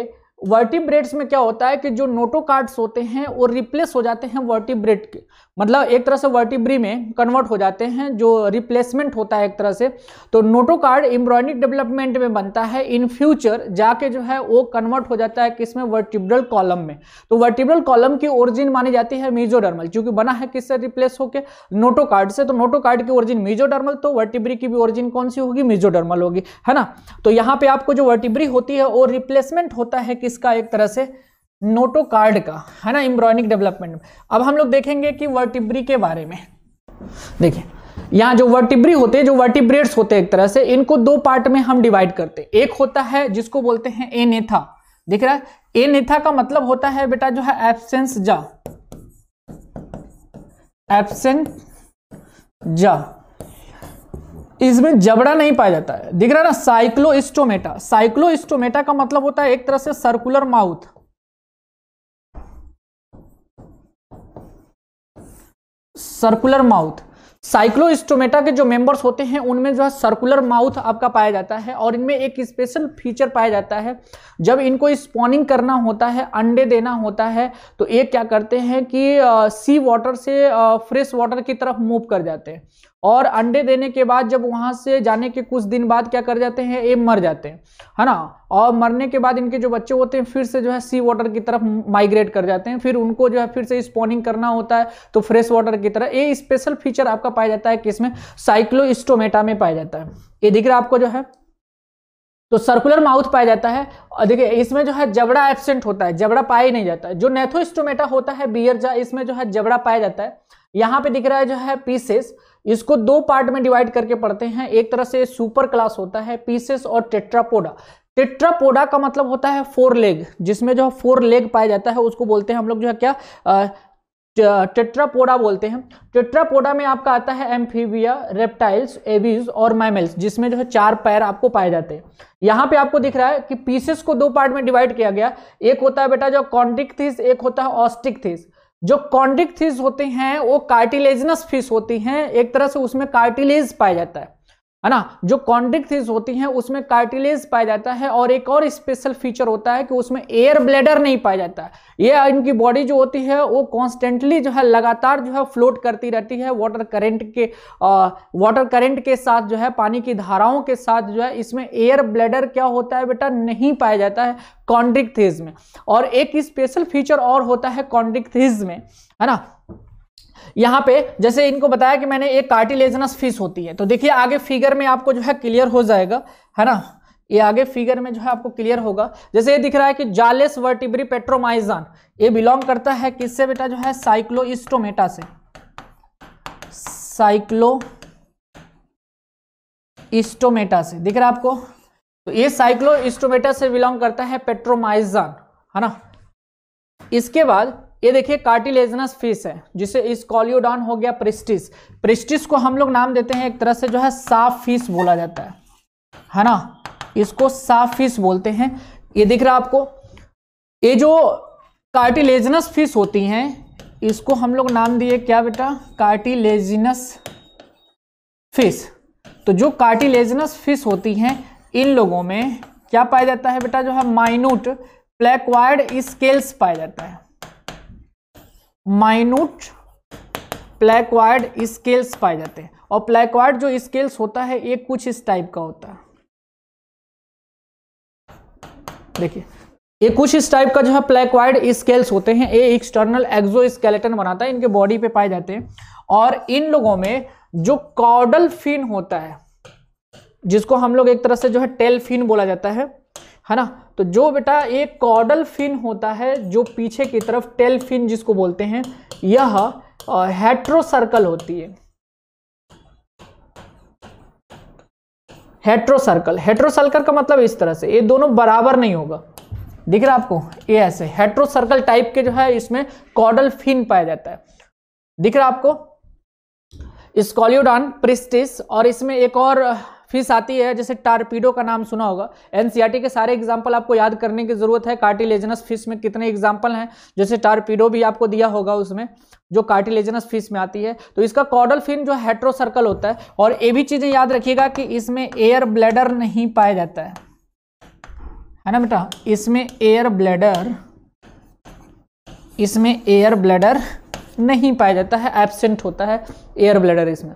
वर्टिब्रेट्स में क्या होता है कि जो नोटोकार्ड्स होते हैं वो रिप्लेस हो जाते हैं वर्टिब्रेट के मतलब एक तरह से वर्टिब्री में कन्वर्ट हो जाते हैं जो रिप्लेसमेंट होता है एक तरह से तो नोटोकार्ड इम्ब्रॉनिक डेवलपमेंट में बनता है इन फ्यूचर जाके जो है वो कन्वर्ट हो जाता है किसमें वर्टिब्रल कॉलम में तो वर्टिब्रल कॉलम की ओरिजिन मानी जाती है मीजोडर्मल क्योंकि बना है किससे रिप्लेस होकर नोटोकार्ड से तो नोटोकार्ड की ओरिजिन मीजोडर्मल तो वर्टिब्री की भी ओरिजिन कौन सी होगी मीजोडर्मल होगी है ना तो यहाँ पे आपको जो वर्टिब्री होती है वो रिप्लेसमेंट होता है किस किसका एक तरह से नोटो कार्ड का है ना इम्ब्रॉनिक डेवलपमेंट अब हम लोग देखेंगे कि वर्टिब्री के बारे में देखिए यहां जो वर्टिब्री होते हैं जो वर्टिब्रेट्स होते हैं एक तरह से इनको दो पार्ट में हम डिवाइड करते हैं एक होता है जिसको बोलते हैं ए नेथा देख रहा ए नेथा का मतलब होता है बेटा जो है एबसेंस जा एबसेंट जा इसमें जबड़ा नहीं पाया जाता है दिख रहा है ना साइक्लोस्टोमेटा साइक्लोस्टोमेटा का मतलब होता है एक तरह से circular mouth circular mouth Cyclostomata के जो मेंबर्स होते हैं उनमें जो है सर्कुलर माउथ आपका पाया जाता है और इनमें एक स्पेशल फीचर पाया जाता है जब इनको स्पॉनिंग करना होता है अंडे देना होता है तो ये क्या करते हैं कि सी वाटर से फ्रेश वाटर की तरफ मूव कर जाते हैं और अंडे देने के बाद जब वहां से जाने के कुछ दिन बाद क्या कर जाते हैं ये मर जाते हैं है ना और मरने के बाद इनके जो बच्चे होते हैं फिर से जो है सी वाटर की तरफ माइग्रेट कर जाते हैं फिर उनको जो है फिर से स्पॉनिंग करना होता है तो फ्रेश वाटर की तरह ये स्पेशल फीचर आपका पाया जाता है कि इसमें साइक्लोस्टोमेटा में पाया जाता है ये दिख रहा आपको जो है तो सर्कुलर माउथ पाया जाता है और देखिए इसमें जो है जबड़ा एबसेंट होता है जबड़ा पाया ही नहीं जाता है जो नेथोस्टोमेटा होता है बियर जा इसमें जो है जबड़ा पाया जाता है यहाँ पे दिख रहा है जो है पीसेस इसको दो पार्ट में डिवाइड करके पढ़ते हैं एक तरह से सुपर क्लास होता है पीसेस और टेट्रापोडा टेट्रापोडा का मतलब होता है फोर लेग जिसमें जो फोर लेग पाया जाता है उसको बोलते हैं हम लोग जो है क्या आ, टेट्रापोडा बोलते हैं टेट्रापोडा में आपका आता है एम्फीबिया रेप्टाइल्स एवीज और मैमल्स जिसमें जो है चार पैर आपको पाए जाते हैं यहाँ पे आपको दिख रहा है कि पीसेस को दो पार्ट में डिवाइड किया गया एक होता है बेटा जो कॉन्टिक थीस एक होता है ऑस्टिक थीस जो कॉन्डिक फिश होती हैं वो कार्टिलेजनस फिश होती हैं एक तरह से उसमें कार्टिलेज पाया जाता है है ना जो कॉन्ड्रिक्थिस होती हैं उसमें कार्टिलेज पाया जाता है और एक और स्पेशल फीचर होता है कि उसमें एयर ब्लेडर नहीं पाया जाता है ये इनकी बॉडी जो होती है वो कॉन्स्टेंटली जो है लगातार जो है फ्लोट करती रहती है वाटर करंट के वाटर करंट के साथ जो है पानी की धाराओं के साथ जो है इसमें एयर ब्लेडर क्या होता है बेटा नहीं पाया जाता है कॉन्ड्रिक्थिस में और एक स्पेशल फीचर और होता है कॉन्ड्रिक्थिस में है ना यहाँ पे जैसे इनको बताया कि मैंने एक कार्टिलेजनस फिश होती है तो देखिए आगे फिगर में आपको जो है क्लियर हो जाएगा है ना ये आगे फिगर में जो है आपको क्लियर होगा जैसे ये दिख रहा है कि जालेस वर्टिब्री पेट्रोमाइजान ये बिलोंग करता है किससे बेटा जो है साइक्लोइस्टोमेटा से साइक्लो इस्टोमेटा से दिख रहा है आपको तो ये साइक्लो इस्टोमेटा से बिलोंग करता है पेट्रोमाइजान है ना इसके बाद ये देखिए कार्टिलेजनस फिश है जिसे कॉलियोडॉन हो गया प्रिस्टिस प्रिस्टिस को हम लोग नाम देते हैं एक तरह से जो है साफ फिश बोला जाता है है ना इसको साफ फिश बोलते हैं ये दिख रहा आपको ये जो कार्टिलेजनस फिश होती हैं इसको हम लोग नाम दिए क्या बेटा कार्टिलेजिनस फिश तो जो कार्टिलेजनस फिश होती हैं इन लोगों में क्या पाया जाता है बेटा जो है माइनूट प्लेक्वाइड स्केल्स पाया जाता है माइनूट प्लैकवार्ड स्केल्स पाए जाते हैं और प्लैकवार्ड जो स्केल्स होता है ये कुछ इस टाइप का होता है देखिए ये कुछ इस टाइप का जो है प्लैकवाइड स्केल्स होते हैं ये एक्सटर्नल एक्जो स्केलेटन बनाता है इनके बॉडी पे पाए जाते हैं और इन लोगों में जो कॉडल फिन होता है जिसको हम लोग एक तरह से जो है टेल फिन बोला जाता है है ना तो जो बेटा एक कॉडल फिन होता है जो पीछे की तरफ टेल फिन जिसको बोलते हैं यह हेट्रो सर्कल होती है हेट्रो सर्कल हेट्रो सर्कल का मतलब इस तरह से ये दोनों बराबर नहीं होगा दिख रहा है आपको ये ऐसे हेट्रो सर्कल टाइप के जो है इसमें कॉडल फिन पाया जाता है दिख रहा है आपको स्कॉलियोडान प्रिस्टिस और इसमें एक और फिश आती है जैसे टारपीडो का नाम सुना होगा एनसीईआरटी के सारे एग्जाम्पल आपको याद करने की ज़रूरत है कार्टिलेजनस फिश में कितने एग्जाम्पल हैं जैसे टारपीडो भी आपको दिया होगा उसमें जो कार्टिलेजनस फिश में आती है तो इसका कॉडल फिन जो हेट्रो सर्कल होता है और ये भी चीज़ें याद रखिएगा कि इसमें एयर ब्लैडर नहीं पाया जाता है है ना बेटा इसमें एयर ब्लैडर इसमें एयर ब्लैडर नहीं पाया जाता है एबसेंट होता है एयर ब्लैडर इसमें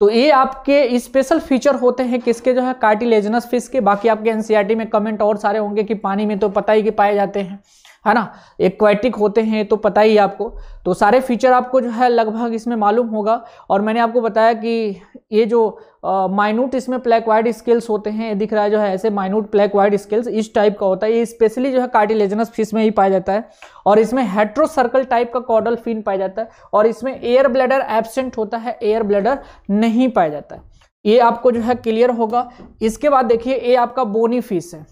तो ये आपके स्पेशल फीचर होते हैं किसके जो है कार्टिलेजनस फिश के बाकी आपके एनसीईआरटी e में कमेंट और सारे होंगे कि पानी में तो पता ही कि पाए जाते हैं है ना एक्वाटिक होते हैं तो पता ही आपको तो सारे फीचर आपको जो है लगभग इसमें मालूम होगा और मैंने आपको बताया कि ये जो माइनूट इसमें प्लैक वाइट स्केल्स होते हैं दिख रहा है जो है ऐसे माइनूट प्लैक वाइट स्केल्स इस टाइप का होता है ये स्पेशली जो है कार्टिलेजनस फिश में ही पाया जाता है और इसमें हेट्रोसर्कल टाइप का कॉडल फिन पाया जाता है और इसमें एयर ब्लैडर एबसेंट होता है एयर ब्लैडर नहीं पाया जाता है ये आपको जो है क्लियर होगा इसके बाद देखिए ये आपका बोनी फिश है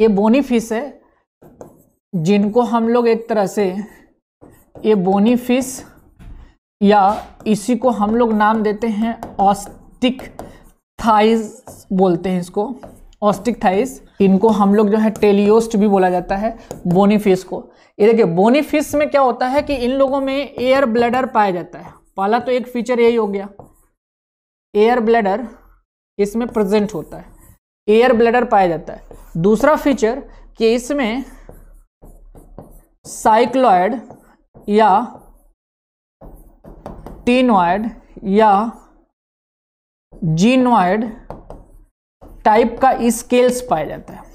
ये बोनी फिश है जिनको हम लोग एक तरह से ये बोनी फिश या इसी को हम लोग नाम देते हैं ऑस्टिक थाइस बोलते हैं इसको ऑस्टिक थाइस इनको हम लोग जो है टेलियोस्ट भी बोला जाता है बोनीफिश को ये देखिए बोनीफिश में क्या होता है कि इन लोगों में एयर ब्लडर पाया जाता है पहला तो एक फीचर यही हो गया एयर ब्लडर इसमें प्रेजेंट होता है एयर ब्लडर पाया जाता है दूसरा फीचर कि इसमें साइक्लॉयड या टीनॉयड या जीनॉयड टाइप का स्केल्स पाया जाता है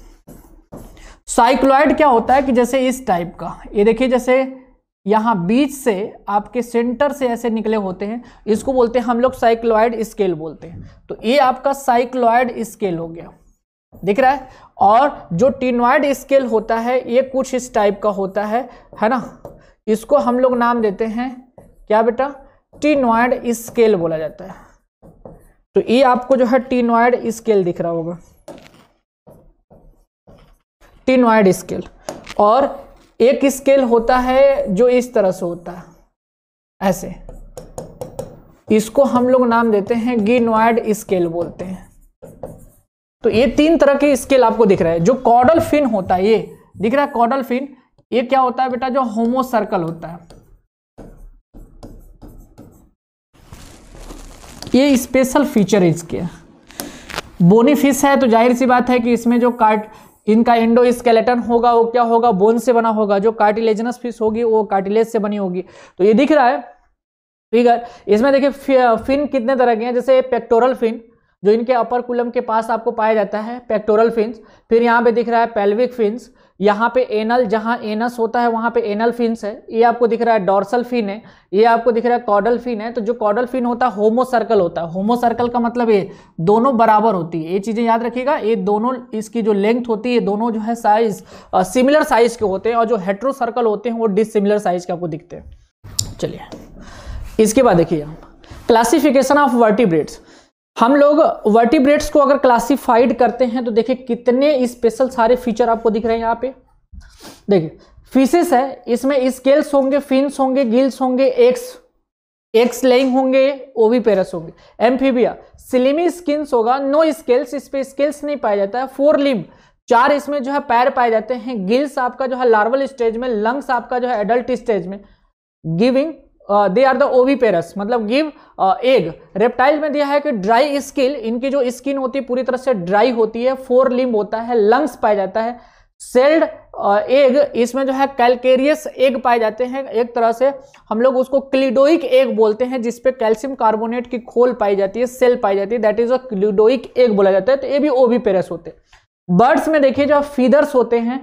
साइक्लॉयड क्या होता है कि जैसे इस टाइप का ये देखिए जैसे यहाँ बीच से आपके सेंटर से ऐसे निकले होते हैं इसको बोलते हैं हम लोग साइक्लॉयड स्केल बोलते हैं तो ये आपका साइक्लॉयड स्केल हो गया दिख रहा है और जो टीनॉयड स्केल होता है ये कुछ इस टाइप का होता है है ना इसको हम लोग नाम देते हैं क्या बेटा टीनोइड स्केल बोला जाता है तो ये आपको जो है टीनोइड स्केल दिख रहा होगा टीनोइड स्केल और एक स्केल होता है जो इस तरह से होता है ऐसे इसको हम लोग नाम देते हैं गिनोइड स्केल बोलते हैं तो ये तीन तरह के स्केल आपको दिख रहा है जो कॉडल फिन होता है ये दिख रहा है कॉडल फिन ये क्या होता है बेटा जो होमो सर्कल होता है ये स्पेशल फीचर इसके बोनी फिश है तो जाहिर सी बात है कि इसमें जो कार्ट इनका इंडो स्केलेटन होगा वो क्या होगा बोन से बना होगा जो कार्टिलेजनस फिश होगी वो कार्टिलेज से बनी होगी तो ये दिख रहा है फिगर इसमें देखिए फिन कितने तरह के हैं जैसे पेक्टोरल फिन जो इनके अपर कुलम के पास आपको पाया जाता है पेक्टोरल फिन फिर यहाँ पे दिख रहा है पेल्विक फिन्स यहाँ पे एनल जहाँ एनस होता है वहाँ पे एनल फिन्स है ये आपको दिख रहा है डॉर्सल फिन है ये आपको दिख रहा है कॉडल फिन है तो जो कॉडल फिन होता है होमो सर्कल होता है होमो सर्कल का मतलब ये दोनों बराबर होती है ये चीज़ें याद रखिएगा ये दोनों इसकी जो लेंथ होती है दोनों जो है साइज सिमिलर साइज के होते हैं और जो हेट्रो सर्कल होते हैं वो डिसिमिलर साइज के आपको दिखते हैं चलिए इसके बाद देखिए क्लासिफिकेशन ऑफ वर्टिब्रेड्स हम लोग वर्टिब्रेट्स को अगर क्लासिफाइड करते हैं तो देखिए कितने स्पेशल सारे फीचर आपको दिख रहे हैं यहाँ पे देखिए फिशेस है इसमें स्केल्स होंगे फिन्स होंगे गिल्स होंगे एक्स एक्स लेंग होंगे ओवी पेरस होंगे एम्फीबिया सिलिमी स्किन्स होगा नो स्केल्स इस पर स्केल्स नहीं पाया जाता है फोर लिम्ब चार इसमें जो है पैर पाए जाते हैं गिल्स आपका जो है लार्वल स्टेज में लंग्स आपका जो है एडल्ट स्टेज में giving they are the oviparous मतलब गिव एग रेप्टाइल में दिया है कि ड्राई स्किल इनकी जो स्किन होती है पूरी तरह से ड्राई होती है फोर लिम्ब होता है लंग्स पाया जाता है सेल्ड एग uh, इसमें जो है कैलकेरियस एग पाए जाते हैं एक तरह से हम लोग उसको क्लिडोइक एग बोलते हैं जिसपे कैल्शियम कार्बोनेट की खोल पाई जाती है सेल पाई जाती है that is a cleidoic egg बोला जाता है तो ये भी ओवी पेरस होते हैं बर्ड्स में देखिए जो फीदर्स होते हैं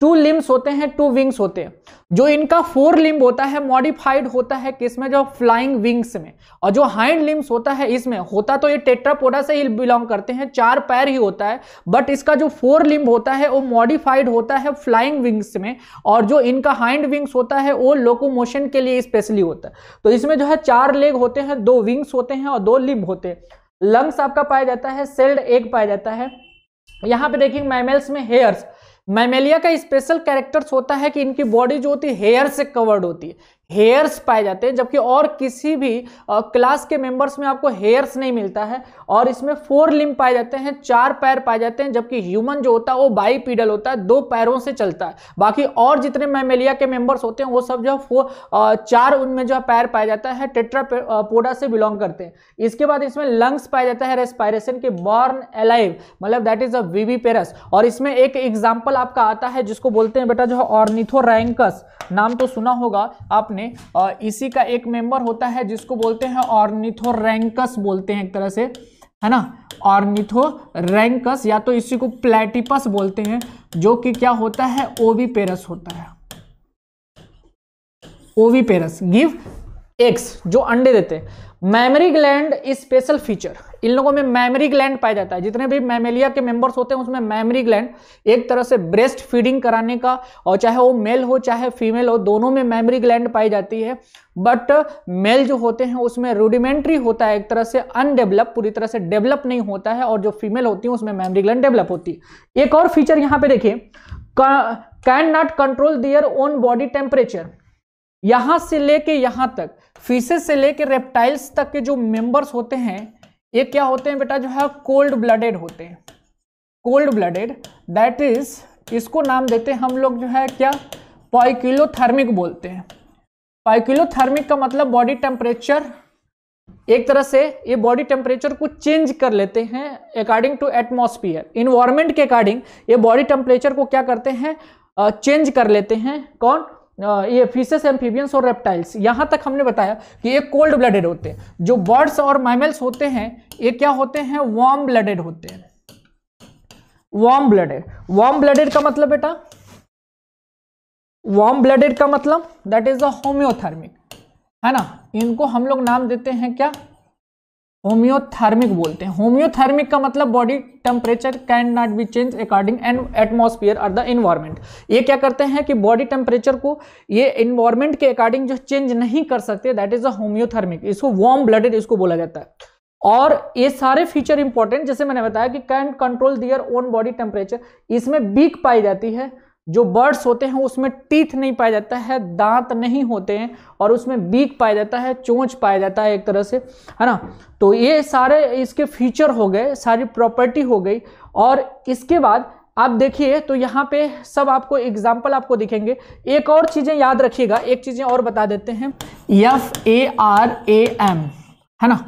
टू लिम्स होते हैं टू विंग्स होते हैं जो इनका फोर लिम्ब होता है मॉडिफाइड होता है किसमें जो फ्लाइंग विंग्स में और जो हाइंड लिम्स होता है इसमें होता तो ये टेट्रापोडा से ही बिलोंग करते हैं चार पैर ही होता है बट इसका जो फोर लिम्ब होता है वो मॉडिफाइड होता है फ्लाइंग विंग्स में और जो इनका हाइंड विंग्स होता है वो लोकोमोशन के लिए स्पेशली होता है तो इसमें जो है चार लेग होते हैं दो विंग्स होते हैं और दो लिम्ब होते हैं लंग्स आपका पाया जाता है सेल्ड एग पाया जाता है यहाँ पे देखिए मैमल्स में हेयर्स मैमेलिया का स्पेशल कैरेक्टर्स होता है कि इनकी बॉडी जो होती है हेयर से कवर्ड होती है हेयर्स पाए जाते हैं जबकि और किसी भी क्लास के मेंबर्स में आपको हेयर्स नहीं मिलता है और इसमें फोर लिम पाए जाते हैं चार पैर पाए जाते हैं जबकि ह्यूमन जो होता है वो बाईपीडल होता है दो पैरों से चलता है बाकी और जितने मेमेलिया के मेंबर्स होते हैं वो सब जो है चार उनमें जो है पैर पाया जाता है टेट्रा पोडा से बिलोंग करते हैं इसके बाद इसमें लंग्स पाया जाता है रेस्पायरेशन के बॉर्न एलाइव मतलब that is a viviparous और इसमें एक एग्जाम्पल आपका आता है जिसको बोलते हैं बेटा जो है ऑर्निथोरैंकस नाम तो सुना होगा आपने ने इसी का एक मेंबर होता है जिसको बोलते हैं ऑर्निथोरैंकस बोलते हैं एक तरह से है ना रैंकस या तो इसी को प्लेटिपस बोलते हैं जो कि क्या होता है ओवीपेरस होता है ओवीपेरस गिव एक्स जो अंडे देते हैं mammary gland is special feature in लोगों में मैमरी ग्लैंड पाया जाता है जितने भी मेमेलिया के मेंबर्स होते हैं उसमें मैमरी ग्लैंड एक तरह से ब्रेस्ट फीडिंग कराने का और चाहे वो मेल हो चाहे फीमेल हो दोनों में मैमरी ग्लैंड पाई जाती है बट मेल जो होते हैं उसमें रूडिमेंट्री होता है एक तरह से अनडेवलप पूरी तरह से डेवलप नहीं होता है और जो फीमेल होती है उसमें मेमरी ग्लैंड डेवलप होती है एक और फीचर यहाँ पे देखिए can not control their own body temperature यहां से लेके यहां तक फिशेज से लेके रेप्टाइल्स तक के जो मेंबर्स होते हैं ये क्या होते हैं बेटा जो है कोल्ड ब्लडेड होते हैं कोल्ड ब्लडेड दैट इज इसको नाम देते हैं हम लोग जो है क्या पाइक्यूलोथर्मिक बोलते हैं पाइक्यूलोथर्मिक का मतलब बॉडी टेम्परेचर एक तरह से ये बॉडी टेम्परेचर को चेंज कर लेते हैं अकॉर्डिंग टू एटमोस्फियर इन्वायरमेंट के अकॉर्डिंग ये बॉडी टेम्परेचर को क्या करते हैं चेंज कर लेते हैं कौन ये फिशेस एम्फीबियंस और रेप्टाइल्स यहाँ तक हमने बताया कि ये कोल्ड ब्लडेड होते हैं जो बर्ड्स और मैमल्स होते हैं ये क्या होते हैं वार्म ब्लडेड होते हैं वार्म ब्लडेड वार्म ब्लडेड का मतलब बेटा वार्म ब्लडेड का मतलब दैट इज द होम्योथर्मिक है ना इनको हम लोग नाम देते हैं क्या होम्योथर्मिक बोलते हैं होम्योथर्मिक का मतलब body temperature can not be change according and atmosphere और द इन्वायरमेंट ये क्या करते हैं कि बॉडी टेम्परेचर को ये इन्वायरमेंट के अकॉर्डिंग जो चेंज नहीं कर सकते दैट इज अ होम्योथर्मिक इसको वार्म ब्लडेड इसको बोला जाता है और ये सारे फीचर इंपॉर्टेंट जैसे मैंने बताया कि can control their own body temperature इसमें बीक पाई जाती है जो बर्ड्स होते हैं उसमें टीथ नहीं पाया जाता है दांत नहीं होते हैं और उसमें बीक पाया जाता है चोंच पाया जाता है एक तरह से है ना तो ये सारे इसके फीचर हो गए सारी प्रॉपर्टी हो गई और इसके बाद आप देखिए तो यहाँ पे सब आपको एग्जाम्पल आपको दिखेंगे एक और चीज़ें याद रखिएगा एक चीज़ें और बता देते हैं F A R A M है ना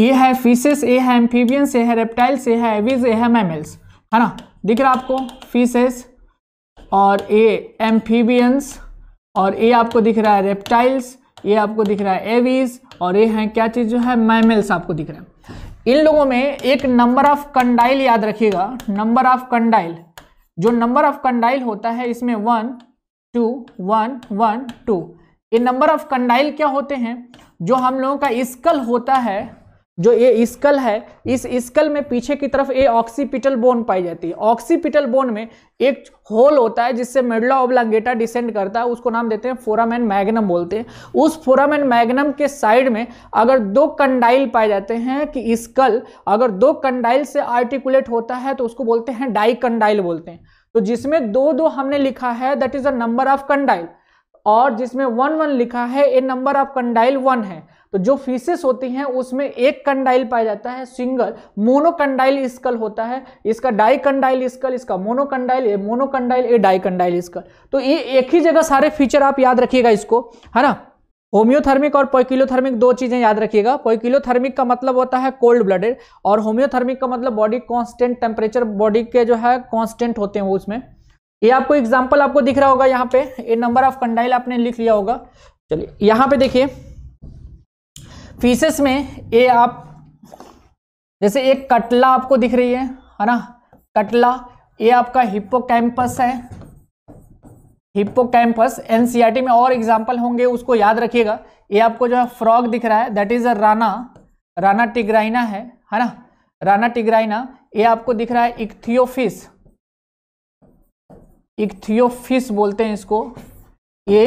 ये है फिशेस ए है एम्फीबियंस ए है रेप्टाइल्स ए है एविज ए है मैमल्स है ना दिख रहा आपको फिशेस और ए एम्फीबियंस और ए आपको दिख रहा है रेप्टाइल्स ये आपको दिख रहा है एवीज और ये हैं क्या चीज़ जो है मैमल्स आपको दिख रहा है इन लोगों में एक नंबर ऑफ कंडाइल याद रखिएगा नंबर ऑफ कंडाइल जो नंबर ऑफ कंडाइल होता है इसमें one two one one two ये नंबर ऑफ कंडाइल क्या होते हैं जो हम लोगों का स्कल होता है जो ये स्कल है इस स्कल में पीछे की तरफ ये ऑक्सीपिटल बोन पाई जाती है ऑक्सीपिटल बोन में एक होल होता है जिससे मेडला ओब्लांगेटा डिसेंड करता है उसको नाम देते हैं फोरामैन मैग्नम बोलते हैं उस फोरामैन मैग्नम के साइड में अगर दो कंडाइल पाए जाते हैं कि स्कल अगर दो कंडाइल से आर्टिकुलेट होता है तो उसको बोलते हैं डाई कंडाइल बोलते हैं तो जिसमें दो दो हमने लिखा है that is a number of condyle और जिसमें वन वन लिखा है a number of condyle one है तो जो फीसेस होती हैं उसमें एक कंडाइल पाया जाता है सिंगल मोनोकंडाइल स्कल होता है इसका कंडाइल स्कल इसका मोनोकंडाइल ये मोनोकंडाइल ये कंडाइल स्कल तो ये एक ही जगह सारे फीचर आप याद रखिएगा इसको है ना होम्योथर्मिक और पोइकिलोथर्मिक दो चीजें याद रखिएगा पोइकिलोथर्मिक का मतलब होता है कोल्ड ब्लडेड और होम्योथर्मिक का मतलब बॉडी कॉन्स्टेंट टेम्परेचर बॉडी के जो है कॉन्स्टेंट होते हैं वो उसमें ये आपको एग्जाम्पल आपको दिख रहा होगा यहाँ पे ये नंबर ऑफ कंडाइल आपने लिख लिया होगा चलिए यहाँ पे देखिए फीसेस में ये आप जैसे एक कटला आपको दिख रही है है ना कटला ये आपका हिप्पो कैंपस है हिप्पो कैंपस एनसीईआरटी में और एग्जाम्पल होंगे उसको याद रखिएगा ये आपको जो है फ्रॉग दिख रहा है that is a Rana Rana tigrina है है ना राना टिग्राइना ये आपको दिख रहा है इक्थियोफिस इक्थियोफिस बोलते हैं इसको ये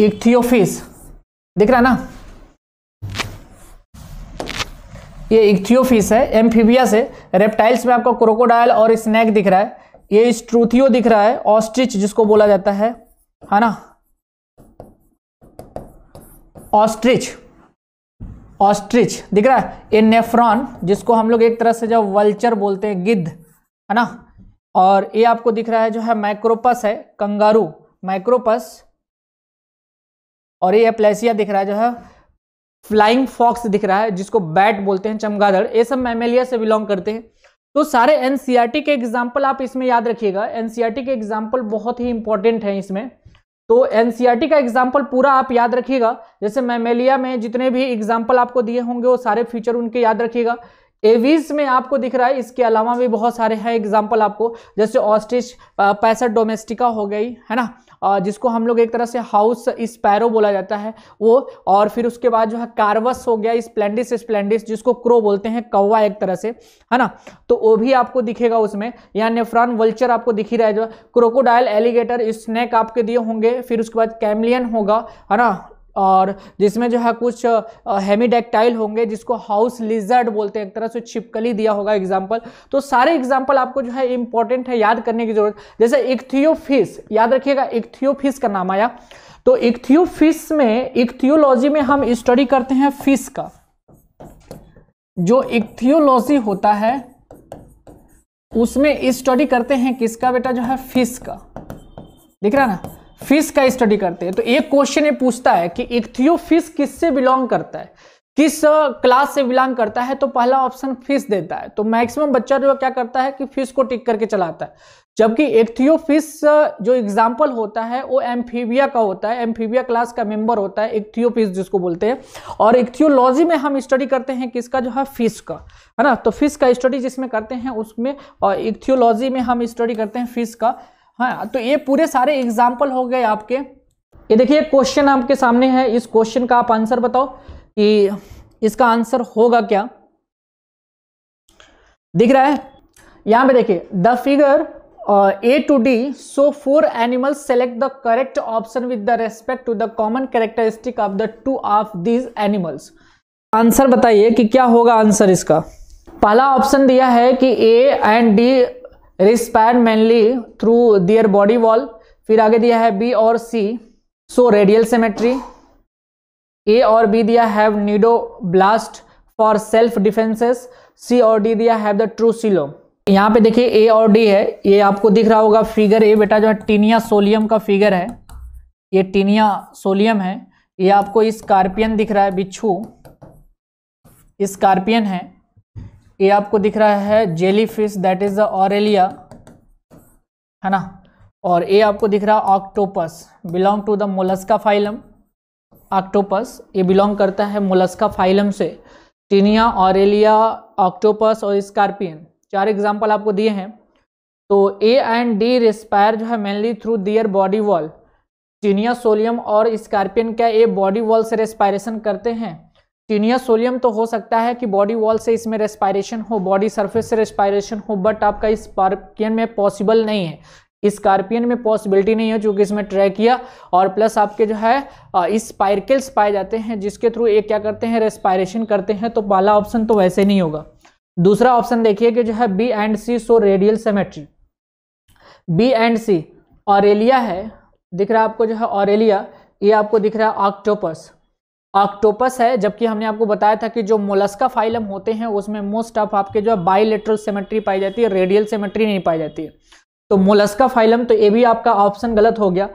एक थियोफिस दिख रहा है ना ये इक्थियोफिस है एम्फीबिया से रेप्टाइल्स में आपको क्रोकोडाइल और स्नैक दिख रहा है ये स्ट्रूथियो दिख रहा है ऑस्ट्रिच जिसको बोला जाता है है हाँ ना ऑस्ट्रिच ऑस्ट्रिच दिख रहा है ये नेफ्रॉन जिसको हम लोग एक तरह से जब वल्चर बोलते हैं गिद्ध है हाँ ना और ये आपको दिख रहा है जो है माइक्रोपस है कंगारू माइक्रोपस और ये एप्लेसिया दिख रहा है जो है फ्लाइंग फॉक्स दिख रहा है जिसको बैट बोलते हैं चमगादड़ ये सब मैमेलिया से बिलोंग करते हैं तो सारे एनसीईआरटी के एग्जाम्पल आप इसमें याद रखिएगा एनसीईआरटी के एग्जाम्पल बहुत ही इंपॉर्टेंट है इसमें तो एनसीईआरटी का एग्जाम्पल पूरा आप याद रखिएगा जैसे मैमेलिया में जितने भी एग्जाम्पल आपको दिए होंगे वो सारे फीचर उनके याद रखिएगा एवीज में आपको दिख रहा है इसके अलावा भी बहुत सारे हैं एग्जाम्पल आपको जैसे ऑस्ट्रिच पैसा डोमेस्टिका हो गई है ना जिसको हम लोग एक तरह से हाउस स्पैरो बोला जाता है वो और फिर उसके बाद जो है कार्वस हो गया स्प्लेंडिस स्प्लेंडिस जिसको क्रो बोलते हैं कौवा एक तरह से है ना तो वो भी आपको दिखेगा उसमें या नेफ्रॉन वल्चर आपको दिख ही रहा है जो क्रोकोडाइल एलिगेटर स्नैक आपके दिए होंगे फिर उसके बाद कैमलियन होगा है ना और जिसमें जो है कुछ हेमीडेक्टाइल होंगे जिसको हाउस लिजर्ड बोलते हैं एक तरह से छिपकली दिया होगा एग्जाम्पल तो सारे एग्जाम्पल आपको जो है इंपॉर्टेंट है याद करने की जरूरत जैसे इक्थियोफिस याद रखिएगा इक्थियोफिस का नाम आया तो इक्थियोफिस में इक्थियोलॉजी में हम स्टडी करते हैं फिश का जो इक्थियोलॉजी होता है उसमें स्टडी करते हैं किसका बेटा जो है फिश का दिख रहा ना फिश का स्टडी करते हैं तो एक क्वेश्चन ये पूछता है कि इक्थियो फिश किससे बिलोंग करता है किस क्लास से बिलोंग करता है तो पहला ऑप्शन फिश देता है तो मैक्सिमम बच्चा जो क्या करता है कि फिश को टिक करके चलाता है जबकि एक्थियो फिश जो एग्जाम्पल होता है वो एम्फीबिया का होता है एम्फीबिया क्लास का मेंबर होता है एक्थियो फिश जिसको बोलते हैं और एक्थियोलॉजी में हम स्टडी करते हैं किसका जो है फिश का है ना तो फिश का स्टडी जिसमें करते हैं उसमें और एक्थियोलॉजी में हम स्टडी करते हैं फिश का हाँ तो ये पूरे सारे एग्जाम्पल हो गए आपके ये देखिए क्वेश्चन आपके सामने है इस क्वेश्चन का आप आंसर बताओ कि इसका आंसर होगा क्या दिख रहा है यहां पे देखिए the figure A to D so four animals select the correct option with the respect to the common characteristic of the two of these animals answer बताइए कि क्या होगा आंसर इसका पहला ऑप्शन दिया है कि A and D respond mainly through their body wall फिर आगे दिया है बी और सी सो रेडियल सेमेट्री ए और बी दिया have cnidoblast for self defences C और डी दिया हैव द ट्रू सिलो यहाँ पे देखिए ए और डी है ये आपको दिख रहा होगा फिगर ए बेटा जो है टीनिया सोलियम का फिगर है ये टीनिया सोलियम है ये आपको स्कॉर्पियन दिख रहा है बिच्छू स्कॉर्पियन है ये आपको दिख रहा है jelly fish that is the Aurelia है ना और ये आपको दिख रहा है octopus belong to the Mollusca phylum octopus ये बिलोंग करता है मोलस्का फाइलम से टीनिया ऑरेलिया ऑक्टोपस और स्कॉर्पियन चार एग्जाम्पल आपको दिए हैं तो ए एंड डी रिस्पायर जो है mainly through their body wall Taenia solium और स्कॉर्पियन क्या ये बॉडी वॉल से रेस्पायरेशन करते हैं टीनियस सोलियम तो हो सकता है कि बॉडी वॉल से इसमें रेस्पायरेशन हो बॉडी सरफेस से रेस्पायरेशन हो बट आपका इस स्कॉर्पियन में पॉसिबल नहीं है स्कॉर्पियन में पॉसिबिलिटी नहीं है चूँकि इसमें ट्रैक किया और प्लस आपके जो है इस स्पाइरकिल्स पाए जाते हैं जिसके थ्रू ये क्या करते हैं रेस्पायरेशन करते हैं तो पहला ऑप्शन तो वैसे नहीं होगा दूसरा ऑप्शन देखिए कि जो है B and C so radial symmetry B and C Aurelia है दिख रहा है आपको जो है ऑरेलिया ये आपको दिख रहा है ऑक्टोपस ऑक्टोपस है जबकि हमने आपको बताया था कि जो मोलस्का फाइलम होते हैं उसमें मोस्ट ऑफ आपके जो है बायोलेट्रल सेमेट्री पाई जाती है रेडियल सेमेट्री नहीं पाई जाती है तो मोलस्का फाइलम तो ये भी आपका ऑप्शन गलत हो गया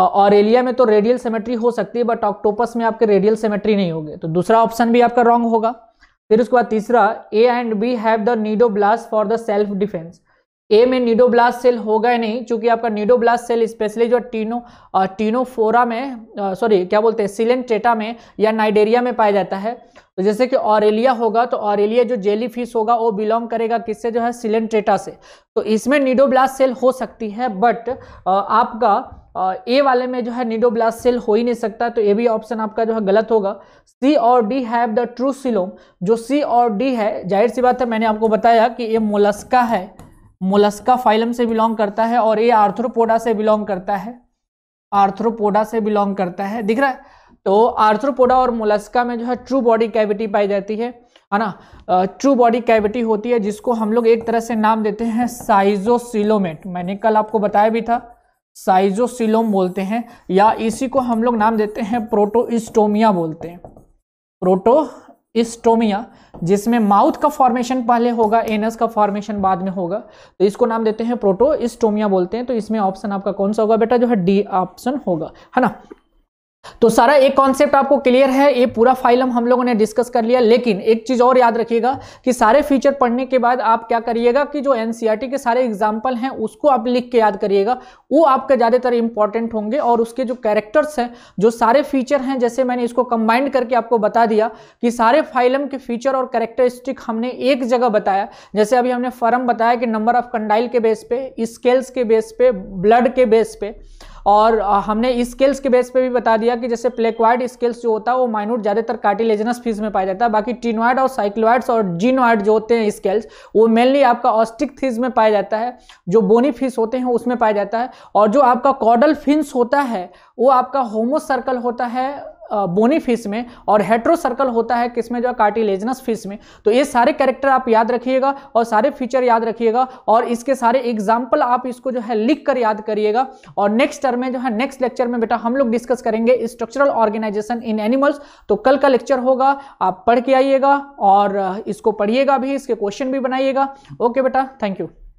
और एलिया में तो रेडियल सेमेट्री हो सकती है बट ऑक्टोपस में आपके रेडियल सेमेट्री नहीं होगी तो दूसरा ऑप्शन भी आपका रॉन्ग होगा फिर उसके बाद तीसरा A and B have the cnidoblast for the self defence A में नीडोब्लास्ट सेल होगा ही नहीं क्योंकि आपका निडोब्लास्ट सेल स्पेशली जो टीनो टीनोफोरा में सॉरी क्या बोलते हैं सिलेंटेटा में या नाइडेरिया में पाया जाता है तो जैसे कि ऑरेलिया होगा तो ऑरेलिया जो जेली फिश होगा वो बिलोंग करेगा किससे जो है सिलेंटेटा से तो इसमें निडोब्लास्ट सेल हो सकती है बट आपका ए वाले में जो है निडोब्लास्ट सेल हो ही नहीं सकता तो ये भी ऑप्शन आपका जो है गलत होगा सी और D have the true coelom जो सी और डी है जाहिर सी बात है मैंने आपको बताया कि ये मोलस्का है मोलस्का फाइलम से बिलोंग करता है और ये आर्थ्रोपोडा से बिलोंग करता है आर्थ्रोपोडा से बिलोंग करता है दिख रहा है तो आर्थ्रोपोडा और मोलस्का में जो है ट्रू बॉडी कैविटी पाई जाती है है ना ट्रू बॉडी कैविटी होती है जिसको हम लोग एक तरह से नाम देते हैं साइजोसिलोमेट मैंने कल आपको बताया भी था साइजोसिलोम बोलते हैं या इसी को हम लोग नाम देते हैं प्रोटोइस्टोमिया बोलते हैं प्रोटो इस्टोमिया जिसमें माउथ का फॉर्मेशन पहले होगा एनस का फॉर्मेशन बाद में होगा तो इसको नाम देते हैं प्रोटो इस्टोमिया बोलते हैं तो इसमें ऑप्शन आपका कौन सा होगा बेटा जो है डी ऑप्शन होगा है ना तो सारा एक कॉन्सेप्ट आपको क्लियर है ये पूरा फाइल हम हम लोगों ने डिस्कस कर लिया लेकिन एक चीज और याद रखिएगा कि सारे फीचर पढ़ने के बाद आप क्या करिएगा कि जो एनसीईआरटी e के सारे एग्जाम्पल हैं उसको आप लिख के याद करिएगा वो आपके ज़्यादातर इंपॉर्टेंट होंगे और उसके जो कैरेक्टर्स हैं जो सारे फीचर हैं जैसे मैंने इसको कंबाइंड करके आपको बता दिया कि सारे फाइलम के फीचर और कैरेक्टरिस्टिक हमने एक जगह बताया जैसे अभी हमने फर्म बताया कि नंबर ऑफ कंडाइल के बेस पे स्केल्स के बेस पे ब्लड के बेस पे और हमने स्केल्स के बेस पे भी बता दिया कि जैसे प्लेक्वाइड स्केल्स जो होता है वो माइनूट ज़्यादातर कार्टिलेजनस फीस में पाया जाता है बाकी टीनवाइड और साइक्लोइड्स और जीनवाइड जो होते हैं स्केल्स वो मेनली आपका ऑस्टिक फीस में पाया जाता है जो बोनी फीस होते हैं उसमें पाया जाता है और जो आपका कॉडल फिंस होता है वो आपका होमो सर्कल होता है बोनी फिश में और हेट्रोसर्कल होता है किसमें जो है कार्टिलेजनस फिश में तो ये सारे कैरेक्टर आप याद रखिएगा और सारे फीचर याद रखिएगा और इसके सारे एग्जाम्पल आप इसको जो है लिख कर याद करिएगा और नेक्स्ट टर्म में जो है नेक्स्ट लेक्चर में बेटा हम लोग डिस्कस करेंगे स्ट्रक्चरल ऑर्गेनाइजेशन इन एनिमल्स तो कल का लेक्चर होगा आप पढ़ के आइएगा और इसको पढ़िएगा भी इसके क्वेश्चन भी बनाइएगा ओके बेटा थैंक यू